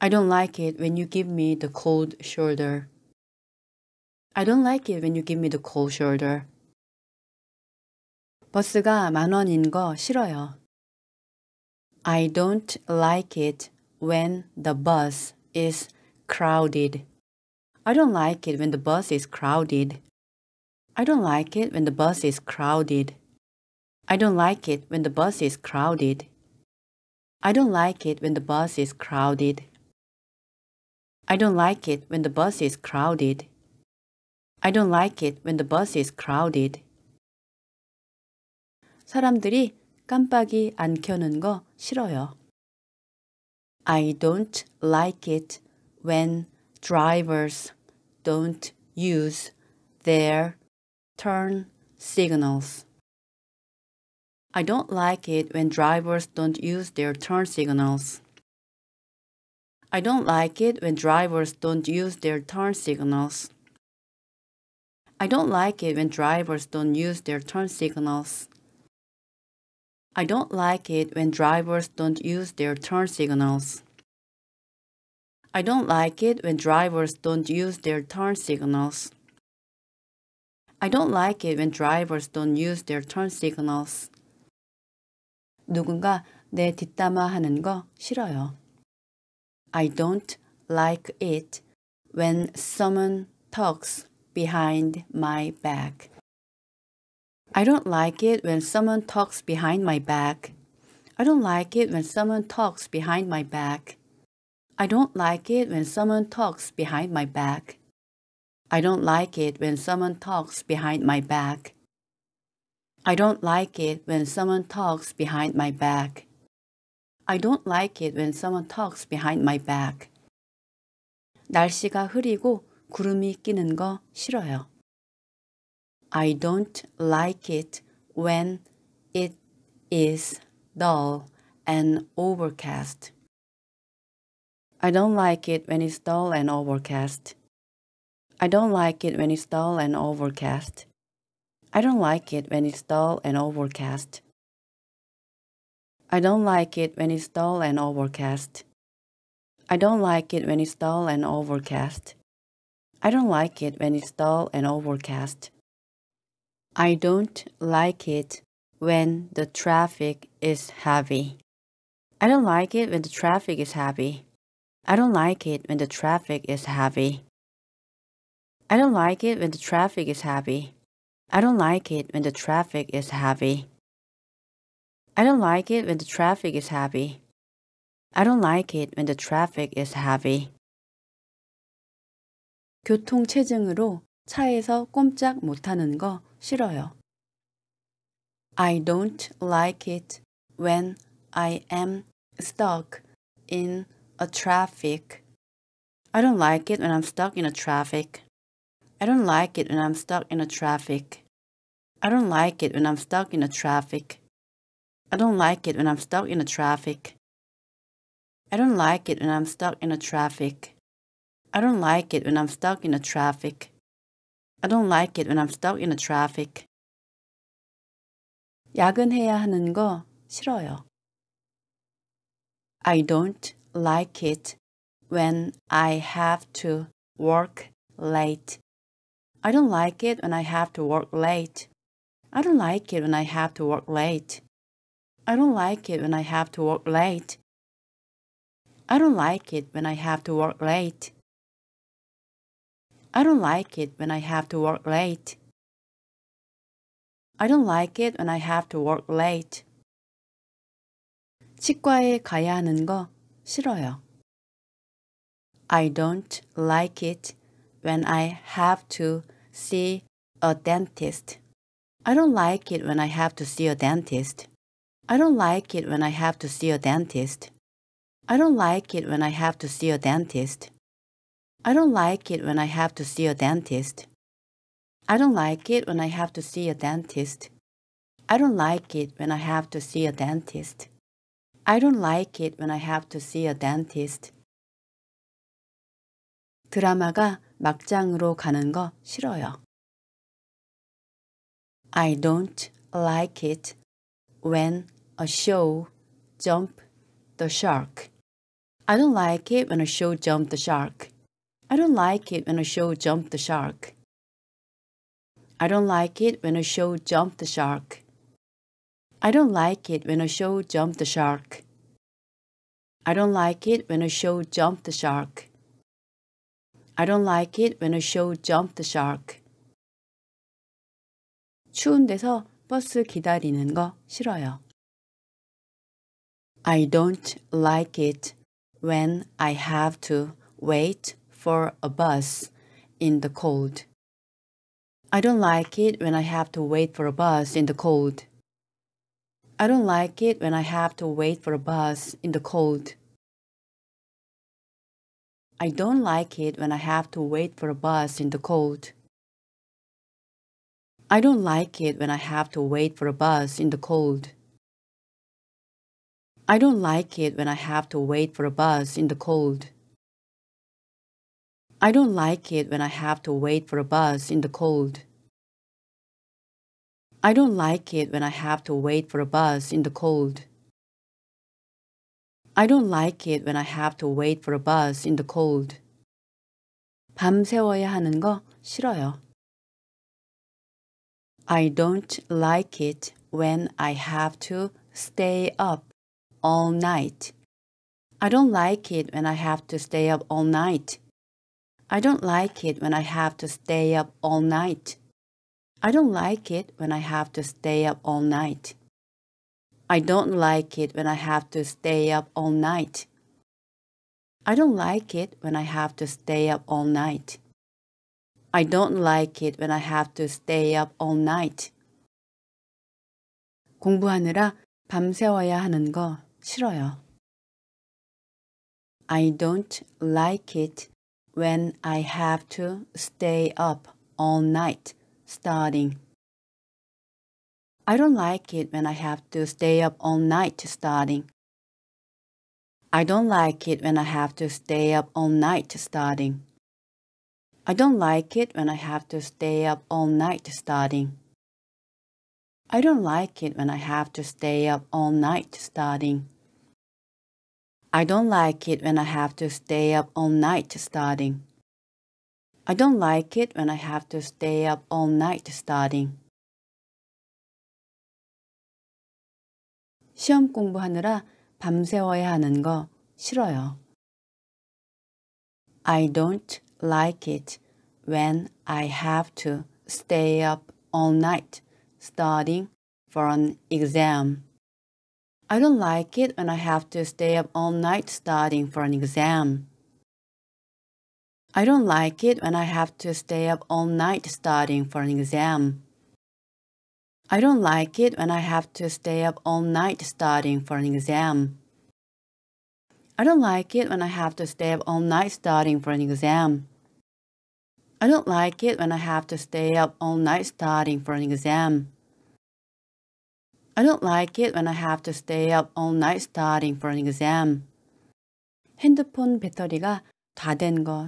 I don't like it when you give me the cold shoulder. I don't like it when you give me the cold shoulder. 버스가 만 원인 거 싫어요. I don't like it when the bus is crowded. I don't like it when the bus is crowded. I don't like it when the bus is crowded. I don't like it when the bus is crowded. I don't like it when the bus is crowded. I don't like it when the bus is crowded. I don't like it when the bus is crowded. 사람들이 깜빡이 안 켜는 거 싫어요. I don't like it when drivers don't use their turn signals. I don't like it when drivers don't use their turn signals. I don't like it when drivers don't use their turn signals. I don't like it when drivers don't use their turn signals. I don't like it when drivers don't use their turn signals. I don't like it when drivers don't use their turn signals. I don't like it when drivers don't use their turn signals. 누군가 내 뒷담화 하는 거 싫어요. I don't like it when someone talks behind my back. I don't like it when someone talks behind my back. I don't like it when someone talks behind my back. I don't like it when someone talks behind my back. I don't like it when someone talks behind my back. I don't like it when someone talks behind my back. I don't like it when someone talks behind my back. 날씨가 흐리고 구름이 끼는 거 싫어요. I don't like it when it is dull and overcast. I don't like it when it's dull and overcast. I don't like it when it's dull and overcast. I don't like it when it's dull and overcast. I don't like it when it's dull and overcast. I don't like it when it's dull and overcast. I don't like it when it's dull and overcast. I don't like it when the traffic is heavy. I don't like it when the traffic is heavy. I don't like it when the traffic is heavy. I don't like it when the traffic is heavy. I don't like it when the traffic is heavy. I don't like it when the traffic is heavy. I don't like it when the traffic is heavy. 교통체증으로 차에서 꼼짝 못하는 거 싫어요. I don't like it when I am stuck in a traffic. I don't like it when I'm stuck in a traffic. I don't like it when I'm stuck in a traffic. I don't like it when I'm stuck in a traffic. I don't like it when I'm stuck in a traffic. I don't like it when I'm stuck in a traffic. I don't like it when I'm stuck in the traffic. I don't like it when I'm stuck in the traffic. 야근해야 하는 거 싫어요. I don't like it when I have to work late. I don't like it when I have to work late. I don't like it when I have to work late. I don't like it when I have to work late. I don't like it when I have to work late. I don't like it when I have to work late. I don't like it when I have to work late. 치과에 가야 하는 거 싫어요. I don't like it when I have to see a dentist. I don't like it when I have to see a dentist. I don't like it when I have to see a dentist. I don't like it when I have to see a dentist. I don't like it when I have to see a dentist. I don't like it when I have to see a dentist. I don't like it when I have to see a dentist. I don't like it when I have to see a dentist. 드라마가 막장으로 가는 거 싫어요. I don't like it when a show jump the shark. I don't like it when a show jump the shark. I don't like it when a show jumped the shark. I don't like it when a show jumped the shark. I don't like it when a show jumped the shark. I don't like it when a show jumped the shark. I don't like it when a show jumped the shark. 추운 데서 버스 기다리는 거 싫어요. I don't like it when I have to wait for a bus in the cold. I don't like it when I have to wait for a bus in the cold. I don't like it when I have to wait for a bus in the cold. I don't like it when I have to wait for a bus in the cold. I don't like it when I have to wait for a bus in the cold. I don't like it when I have to wait for a bus in the cold. I don't like it when I have to wait for a bus in the cold. I don't like it when I have to wait for a bus in the cold. I don't like it when I have to wait for a bus in the cold. 밤새워야 하는 거 싫어요. I don't like it when I have to stay up all night. I don't like it when I have to stay up all night. I don't like it when I have to stay up all night. I don't like it when I have to stay up all night. I don't like it when I have to stay up all night. I don't like it when I have to stay up all night. I don't like it when I have to stay up all night. 공부하느라 밤새워야 하는 거 싫어요. I don't like it when I have to stay up all night studying. I don't like it when I have to stay up all night studying. I don't like it when I have to stay up all night studying. I don't like it when I have to stay up all night studying. I don't like it when I have to stay up all night studying. I don't like it when I have to stay up all night studying. I don't like it when I have to stay up all night studying. 시험 공부하느라 밤새워야 하는 거 싫어요. I don't like it when I have to stay up all night studying for an exam. I don't like it when I have to stay up all night studying for an exam. I don't like it when I have to stay up all night studying for an exam. I don't like it when I have to stay up all night studying for an exam. I don't like it when I have to stay up all night studying for an exam. I don't like it when I have to stay up all night studying for an exam. I don't like it when I have to stay up all night studying for an exam. 핸드폰 배터리가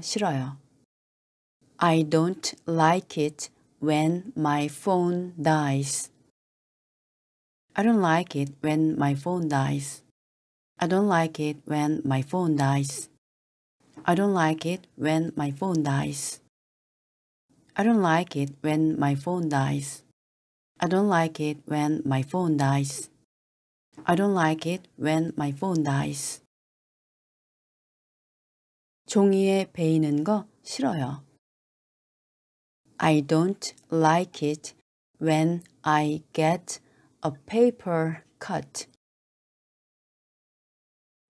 싫어요. I don't like it when my phone dies. I don't like it when my phone dies. I don't like it when my phone dies. I don't like it when my phone dies. I don't like it when my phone dies. I don't like it when my phone dies. I don't like it when my phone dies. 종이에 베이는 거 싫어요. I don't like it when I get a paper cut.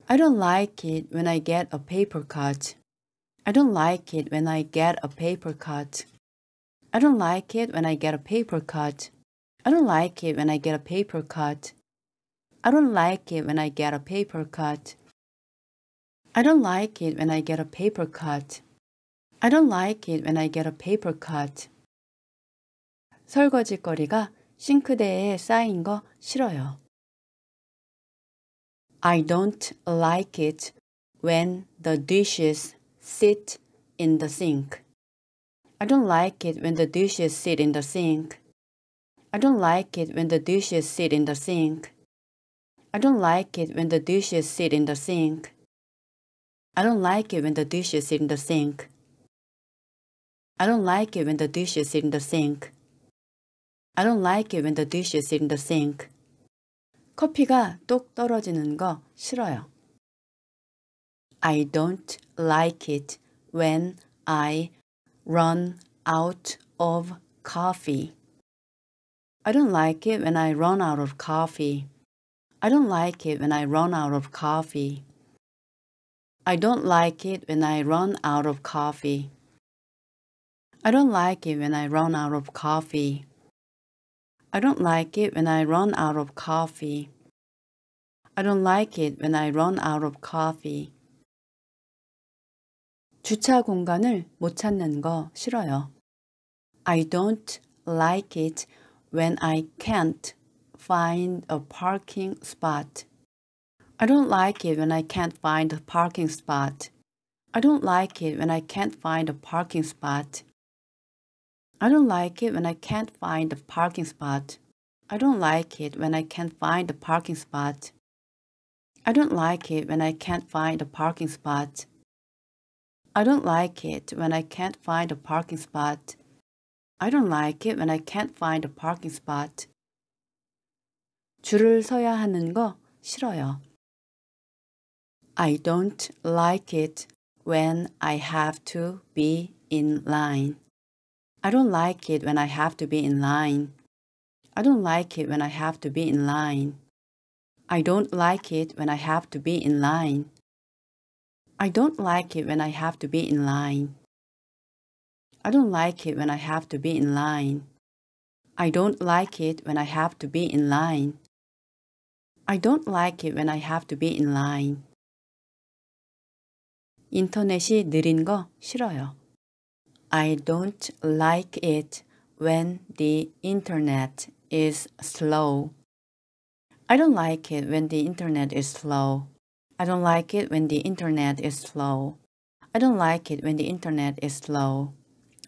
I don't like it when I get a paper cut. I don't like it when I get a paper cut. I don't like it when I get a paper cut. I don't like it when I get a paper cut. I don't like it when I get a paper cut. I don't like it when I get a paper cut. I don't like it when I get a paper cut. 설거지거리가 싱크대에 쌓인 거 싫어요. I don't like it when the dishes sit in the sink. I don't like it when the dishes sit in the sink. I don't like it when the dishes sit in the sink. I don't like it when the dishes sit in the sink. I don't like it when the dishes sit in the sink. I don't like it when the dishes sit in the sink. I don't like it when the dishes sit in the sink. 커피가 똑 떨어지는 거 싫어요. I don't like it when I run out of coffee. I don't like it when I run out of coffee. I don't like it when I run out of coffee. I don't like it when I run out of coffee. I don't like it when I run out of coffee. I don't like it when I run out of coffee. I don't like it when I run out of coffee. 주차 공간을 못 찾는 거 싫어요. I don't like it when I can't find a parking spot. I don't like it when I can't find a parking spot. I don't like it when I can't find a parking spot. I don't like it when I can't find a parking spot. I don't like it when I can't find a parking spot. I don't like it when I can't find a parking spot. I don't like it when I can't find a parking spot. I don't like it when I can't find a parking spot. 줄을 서야 하는 거 싫어요. I don't like it when I have to be in line. I don't like it when I have to be in line. I don't like it when I have to be in line. I don't like it when I have to be in line. I don't like it when I have to be in line. I don't like it when I have to be in line. I don't like it when I have to be in line. I don't like it when I have to be in line. 인터넷이 느린 거 싫어요. I don't like it when the internet is slow. I don't like it when the internet is slow. I don't like it when the internet is slow. I don't like it when the internet is slow.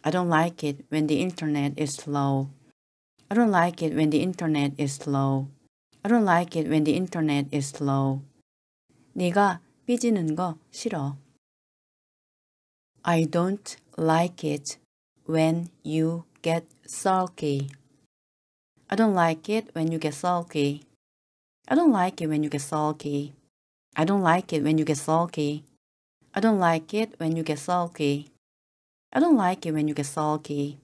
I don't like it when the internet is slow. I don't like it when the internet is slow. I don't like it when the internet is slow. 네가 삐지는 거 싫어. I don't like it when you get sulky. I don't like it when you get sulky. I don't like it when you get sulky. I don't like it when you get sulky. I don't like it when you get sulky. I don't like it when you get sulky.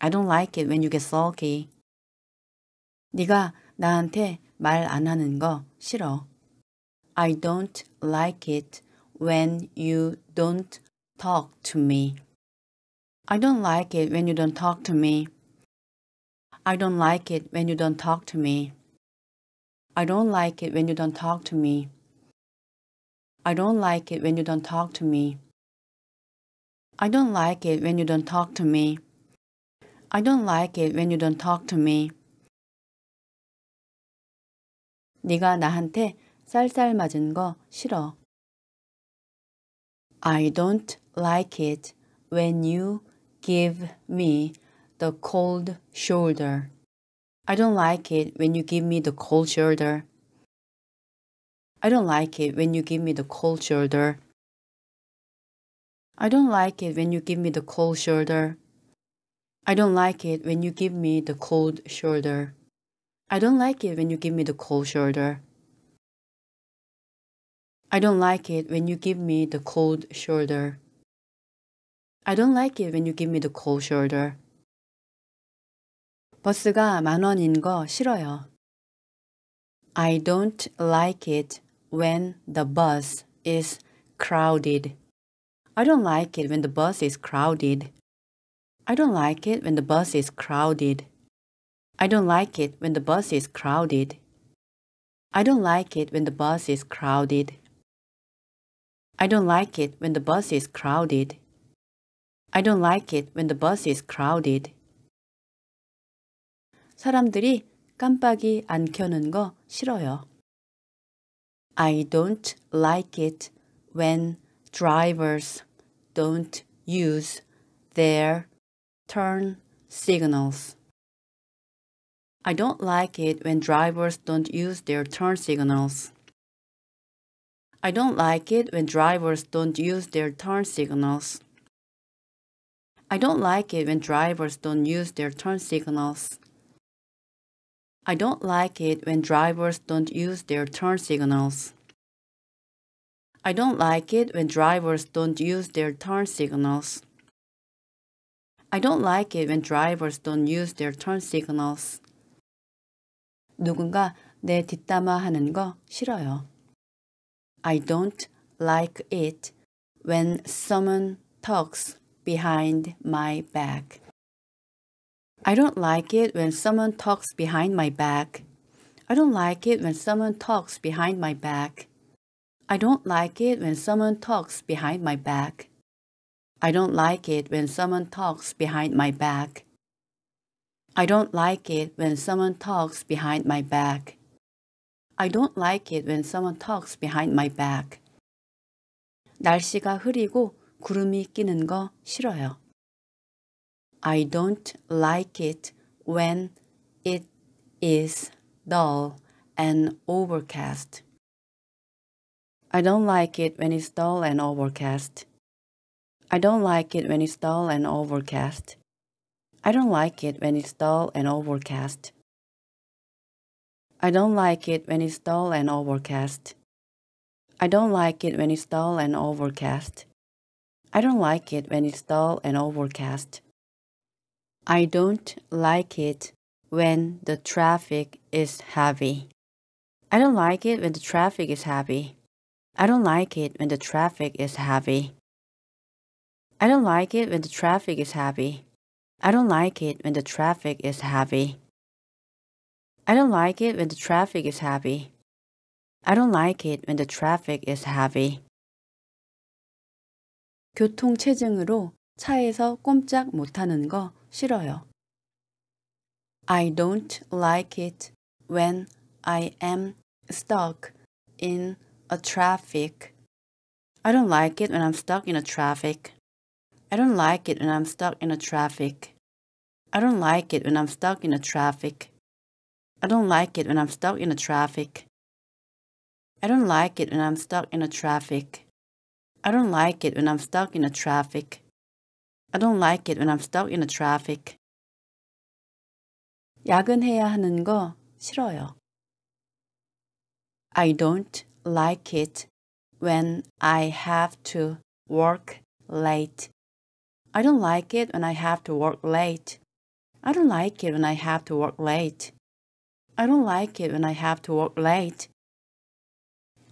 I don't like it when you get sulky. 네가 나한테 말 안 하는 거 싫어. I don't like it when you don't talk to me. I don't like it when you don't talk to me. I don't like it when you don't talk to me. I don't like it when you don't talk to me. I don't like it when you don't talk to me. I don't like it when you don't talk to me. I don't like it when you don't talk to me. 네가 나한테 쌀쌀 맞은 거 싫어. I don't like it when you give me the cold shoulder. I don't like it when you give me the cold shoulder. I don't like it when you give me the cold shoulder. I don't like it when you give me the cold shoulder. I don't like it when you give me the cold shoulder. I don't like it when you give me the cold shoulder. I don't like it when you give me the cold shoulder. I don't like it when you give me the cold shoulder. 버스가 만 원인 거 싫어요. I don't like it when the bus is crowded. I don't like it when the bus is crowded. I don't like it when the bus is crowded. I don't like it when the bus is crowded. I don't like it when the bus is crowded. I don't like it when the bus is crowded. I don't like it when the bus is crowded. 사람들이 깜빡이 안 켜는 거 싫어요. I don't like it when drivers don't use their turn signals. I don't like it when drivers don't use their turn signals. I don't like it when drivers don't use their turn signals. I don't like it when drivers don't use their turn signals. I don't like it when drivers don't use their turn signals. I don't like it when drivers don't use their turn signals. I don't like it when drivers don't use their turn signals. 누군가 내 뒷담화 하는 거 싫어요. I don't like it when someone talks behind my back. I don't like it when someone talks behind my back. I don't like it when someone talks behind my back. I don't like it when someone talks behind my back. I don't like it when someone talks behind my back. I don't like it when someone talks behind my back. I don't like it when someone talks behind my back. 날씨가 흐리고 구름이 끼는 거 싫어요. I don't like it when it is dull and overcast. I don't like it when it's dull and overcast. I don't like it when it's dull and overcast. I don't like it when it's dull and overcast. I don't like it when it's dull and overcast. I don't like it when it's dull and overcast. I don't like it when it's dull and overcast. I don't like it when the traffic is heavy. I don't like it when the traffic is heavy. I don't like it when the traffic is heavy. I don't like it when the traffic is heavy. I don't like it when the traffic is heavy. I don't like it when the traffic is heavy. I don't like it when the traffic is heavy. 교통체증으로 차에서 꼼짝 못하는 거 싫어요. I don't like it when I am stuck in a traffic. I don't like it when I'm stuck in a traffic. I don't like it when I'm stuck in a traffic. I don't like it when I'm stuck in a traffic. I don't like it when I'm stuck in a traffic. I don't like it when I'm stuck in a traffic. I don't like it when I'm stuck in a traffic. I don't like it when I'm stuck in a traffic. 야근해야 하는 거 싫어요. I don't like it when I have to work late. I don't like it when I have to work late. I don't like it when I have to work late. I don't like it when I have to work late.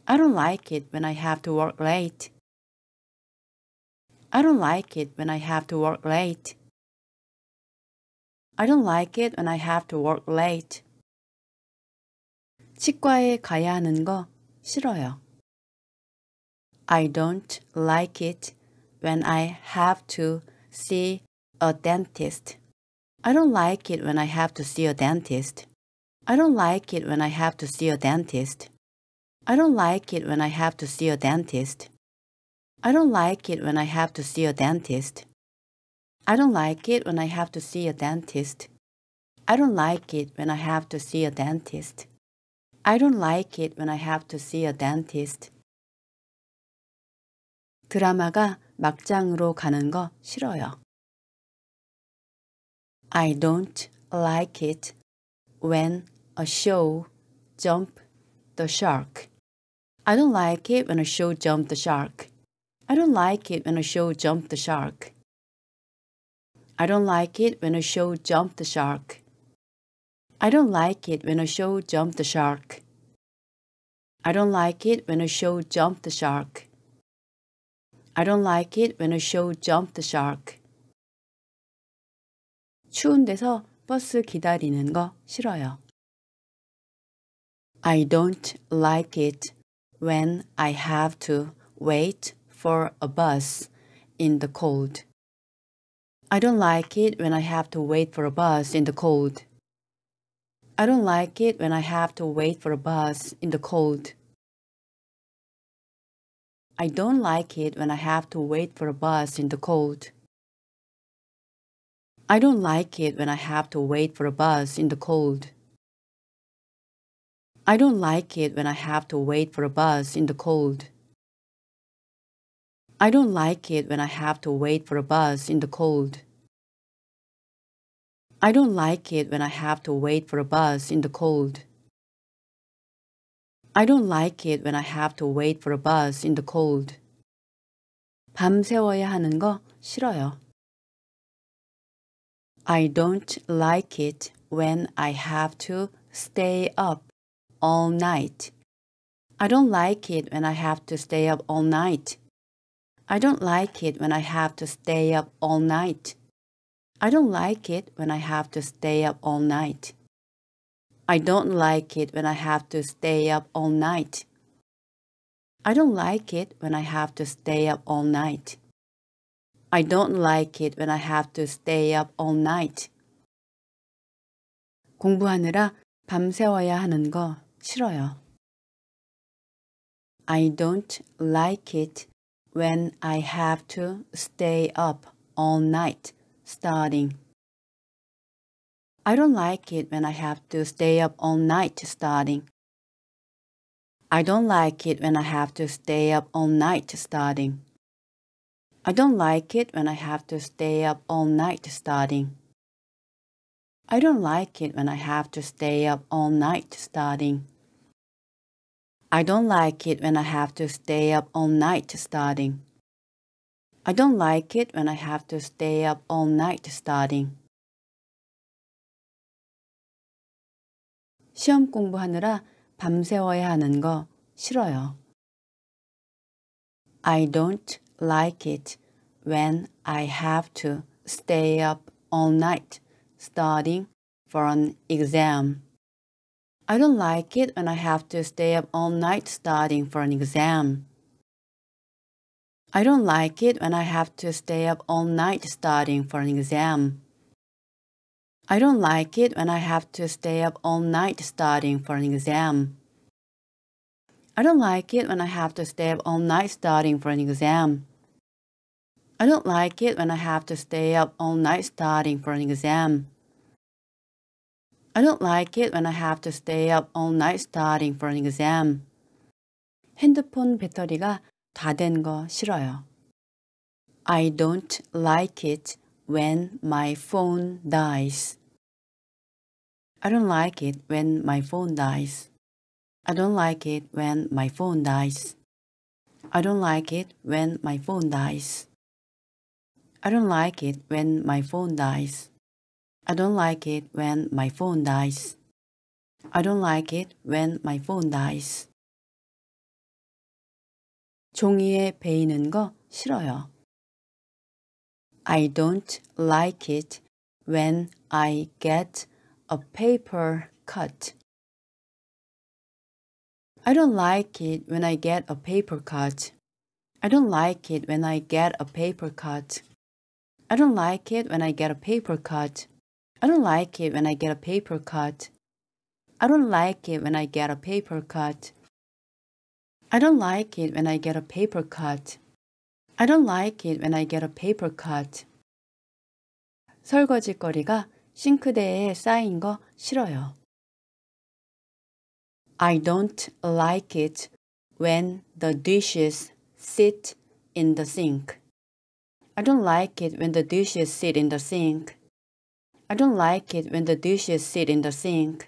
I don't like it when I have to work late. I don't like it when I have to work late. I don't like it when I have to work late. 치과에 가야 하는 거 싫어요. I don't like it when I have to see a dentist. I don't like it when I have to see a dentist. I don't like it when I have to see a dentist. I don't like it when I have to see a dentist. I don't like it when I have to see a dentist. I don't like it when I have to see a dentist. I don't like it when I have to see a dentist. I don't like it when I have to see a dentist. 드라마가 막장으로 가는 거 싫어요. I don't like it when a show jump the shark. I don't like it when a show jump the shark. I don't like it when a show jump the shark. I don't like it when a show jump the shark. I don't like it when a show jumped the shark. I don't like it when a show jumped the shark. I don't like it when a show jumped the shark. 추운 데서 버스 기다리는 거 싫어요. I don't like it when I have to wait for a bus in the cold. I don't like it when I have to wait for a bus in the cold. I don't like it when I have to wait for a bus in the cold. I don't like it when I have to wait for a bus in the cold. I don't like it when I have to wait for a bus in the cold. I don't like it when I have to wait for a bus in the cold. I don't like it when I have to wait for a bus in the cold. I don't like it when I have to wait for a bus in the cold. I don't like it when I have to wait for a bus in the cold. 밤새워야 하는 거 싫어요. I don't like it when I have to stay up all night. I don't like it when I have to stay up all night. I don't like it when I have to stay up all night. I don't like it when I have to stay up all night. I don't like it when I have to stay up all night. I don't like it when I have to stay up all night. I don't like it when I have to stay up all night. 공부하느라 밤새워야 하는 거 싫어요. I don't like it when I have to stay up all night studying. I don't like it when I have to stay up all night studying. I don't like it when I have to stay up all night studying. I don't like it when I have to stay up all night studying. I don't like it when I have to stay up all night studying. I don't like it when I have to stay up all night studying. I don't like it when I have to stay up all night studying. 시험 공부하느라 밤새워야 하는 거 싫어요. I don't like it when I have to stay up all night studying for an exam. I don't like it when I have to stay up all night studying for an exam. I don't like it when I have to stay up all night studying for an exam. I don't like it when I have to stay up all night studying for an exam. I don't like it when I have to stay up all night studying for an exam. I don't like it when I have to stay up all night studying for an exam. I don't like it when I have to stay up all night studying for an exam. 핸드폰 배터리가 다된거 싫어요. I don't like it when my phone dies. I don't like it when my phone dies. I don't like it when my phone dies. I don't like it when my phone dies. I don't like it when my phone dies. I don't like it when my phone dies. I don't like it when my phone dies. 종이에 베이는 거 싫어요. I don't like it when I get a paper cut. I don't like it when I get a paper cut. I don't like it when I get a paper cut. I don't like it when I get a paper cut. I don't like it when I get a paper cut. I don't like it when I get a paper cut. I don't like it when I get a paper cut. I don't like it when I get a paper cut. 설거지거리가 싱크대에 쌓인 거 싫어요. I don't like it when the dishes sit in the sink. I don't like it when the dishes sit in the sink. I don't like it when the dishes sit in the sink.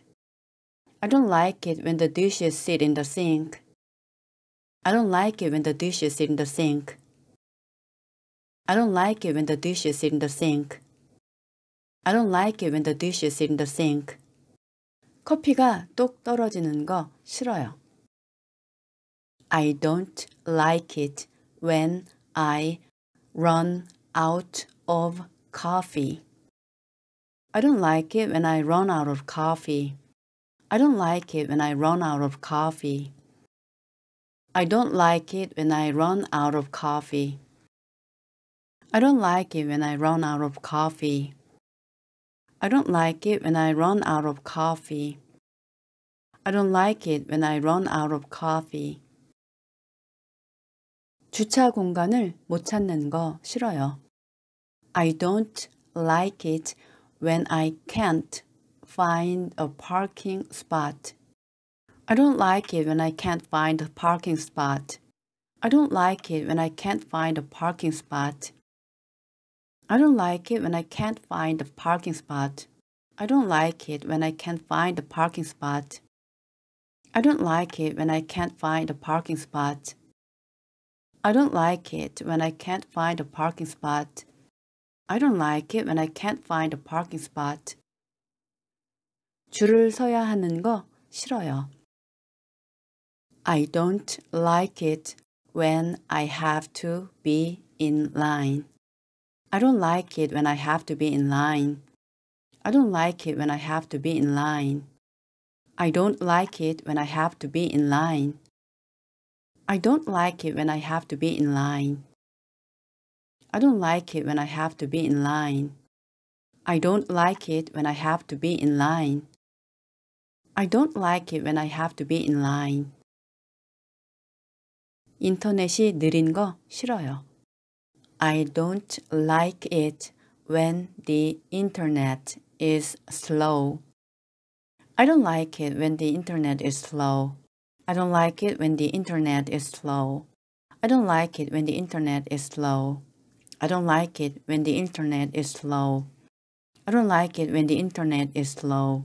I don't like it when the dishes sit in the sink. I don't like it when the dishes sit in the sink. I don't like it when the dishes sit in the sink. I don't like it when the dishes sit in the sink. 커피가 똑 떨어지는 거 싫어요. I don't like it when I run out of coffee. I don't like it when I run out of coffee. I don't like it when I run out of coffee. I don't like it when I run out of coffee. I don't like it when I run out of coffee. I don't like it when I run out of coffee. I don't like it when I run out of coffee. 주차 공간을 못 찾는 거 싫어요. I don't like it when I can't find a parking spot. I don't like it when I can't find a parking spot. I don't like it when I can't find a parking spot. I don't like it when I can't find a parking spot. I don't like it when I can't find a parking spot. I don't like it when I can't find a parking spot. I don't like it when I can't find a parking spot. I don't like it when I can't find a parking spot. 줄을 서야 하는 거 싫어요. I don't like it when I have to be in line. I don't like it when I have to be in line. I don't like it when I have to be in line. I don't like it when I have to be in line. I don't like it when I have to be in line. I don't like it when I have to be in line. I don't like it when I have to be in line. I don't like it when I have to be in line. 인터넷이 느린 거 싫어요. I don't like it when the internet is slow. I don't like it when the internet is slow. I don't like it when the internet is slow. I don't like it when the internet is slow. I don't like it when the internet is slow. I don't like it when the internet is slow.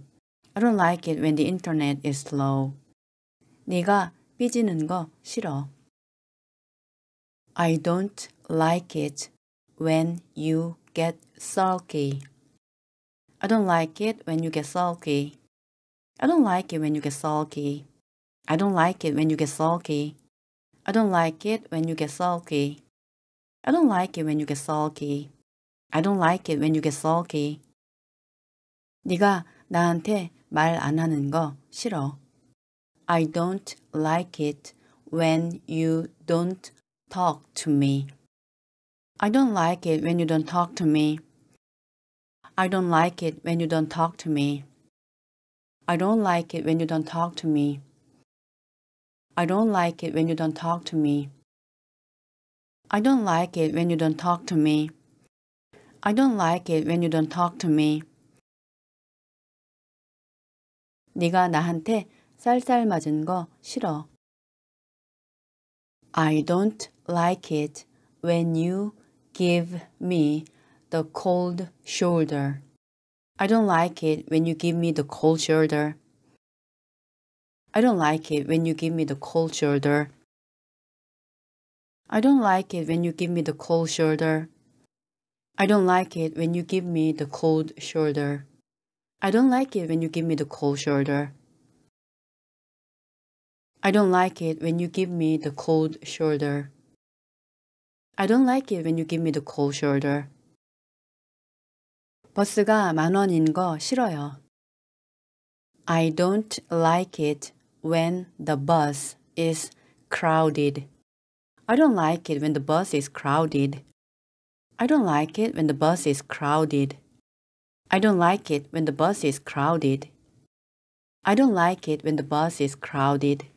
I don't like it when the internet is slow. 네가 삐지는 거 싫어. I don't like it when you get sulky. I don't like it when you get sulky. I don't like it when you get sulky. I don't like it when you get sulky. I don't like it when you get sulky. I don't like it when you get sulky. I don't like it when you get sulky. 네가 나한테 말 안 하는 거 싫어. I don't like it when you don't talk to me. I don't like it when you don't talk to me. I don't like it when you don't talk to me. I don't like it when you don't talk to me. I don't like it when you don't talk to me. I don't like it when you don't talk to me. I don't like it when you don't talk to me. 네가 나한테 쌀쌀 맞은 거 싫어. I don't like it when you give me the cold shoulder. I don't like it when you give me the cold shoulder. I don't like it when you give me the cold shoulder. I don't like it when you give me the cold shoulder. I don't like it when you give me the cold shoulder. I don't like it when you give me the cold shoulder. I don't like it when you give me the cold shoulder. I don't like it when you give me the cold shoulder. 버스가 만 원인 거 싫어요. I don't like it when the bus is crowded. I don't like it when the bus is crowded. I don't like it when the bus is crowded. I don't like it when the bus is crowded. I don't like it when the bus is crowded.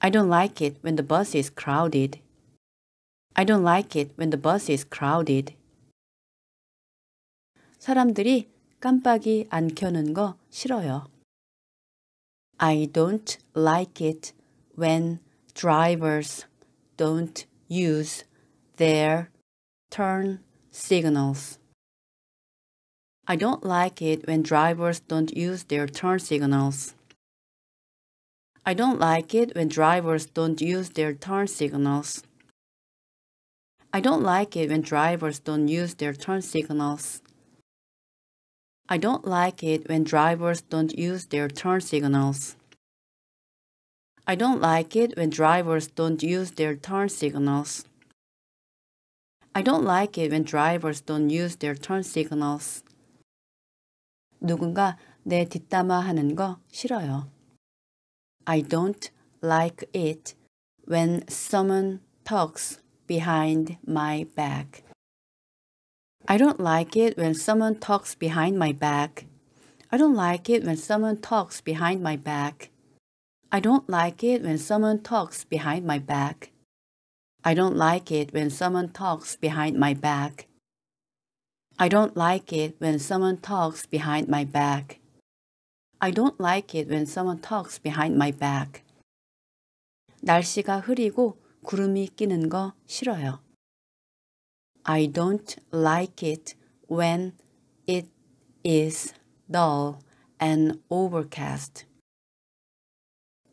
I don't like it when the bus is crowded. I don't like it when the bus is crowded. 사람들이 깜빡이 안 켜는 거 싫어요. I don't like it when drivers don't use their turn signals. I don't like it when drivers don't use their turn signals. I don't like it when drivers don't use their turn signals. I don't like it when drivers don't use their turn signals. I don't like it when drivers don't use their turn signals. I don't like it when drivers don't use their turn signals. I don't like it when drivers don't use their turn signals. 누군가 내 뒷담화 하는 거 싫어요. I don't like it when someone talks behind my back. I don't like it when someone talks behind my back. I don't like it when someone talks behind my back. I don't like it when someone talks behind my back. I don't like it when someone talks behind my back. I don't like it when someone talks behind my back. I don't like it when someone talks behind my back. 날씨가 흐리고 구름이 끼는 거 싫어요. I don't like it when it is dull and overcast.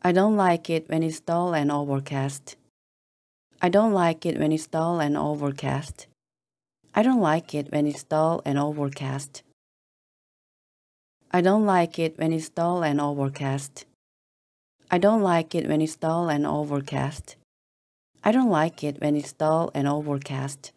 I don't like it when it's dull and overcast. I don't like it when it's dull and overcast. I don't like it when it's dull and overcast. I don't like it when it's dull and overcast. I don't like it when it's dull and overcast. I don't like it when it's dull and overcast.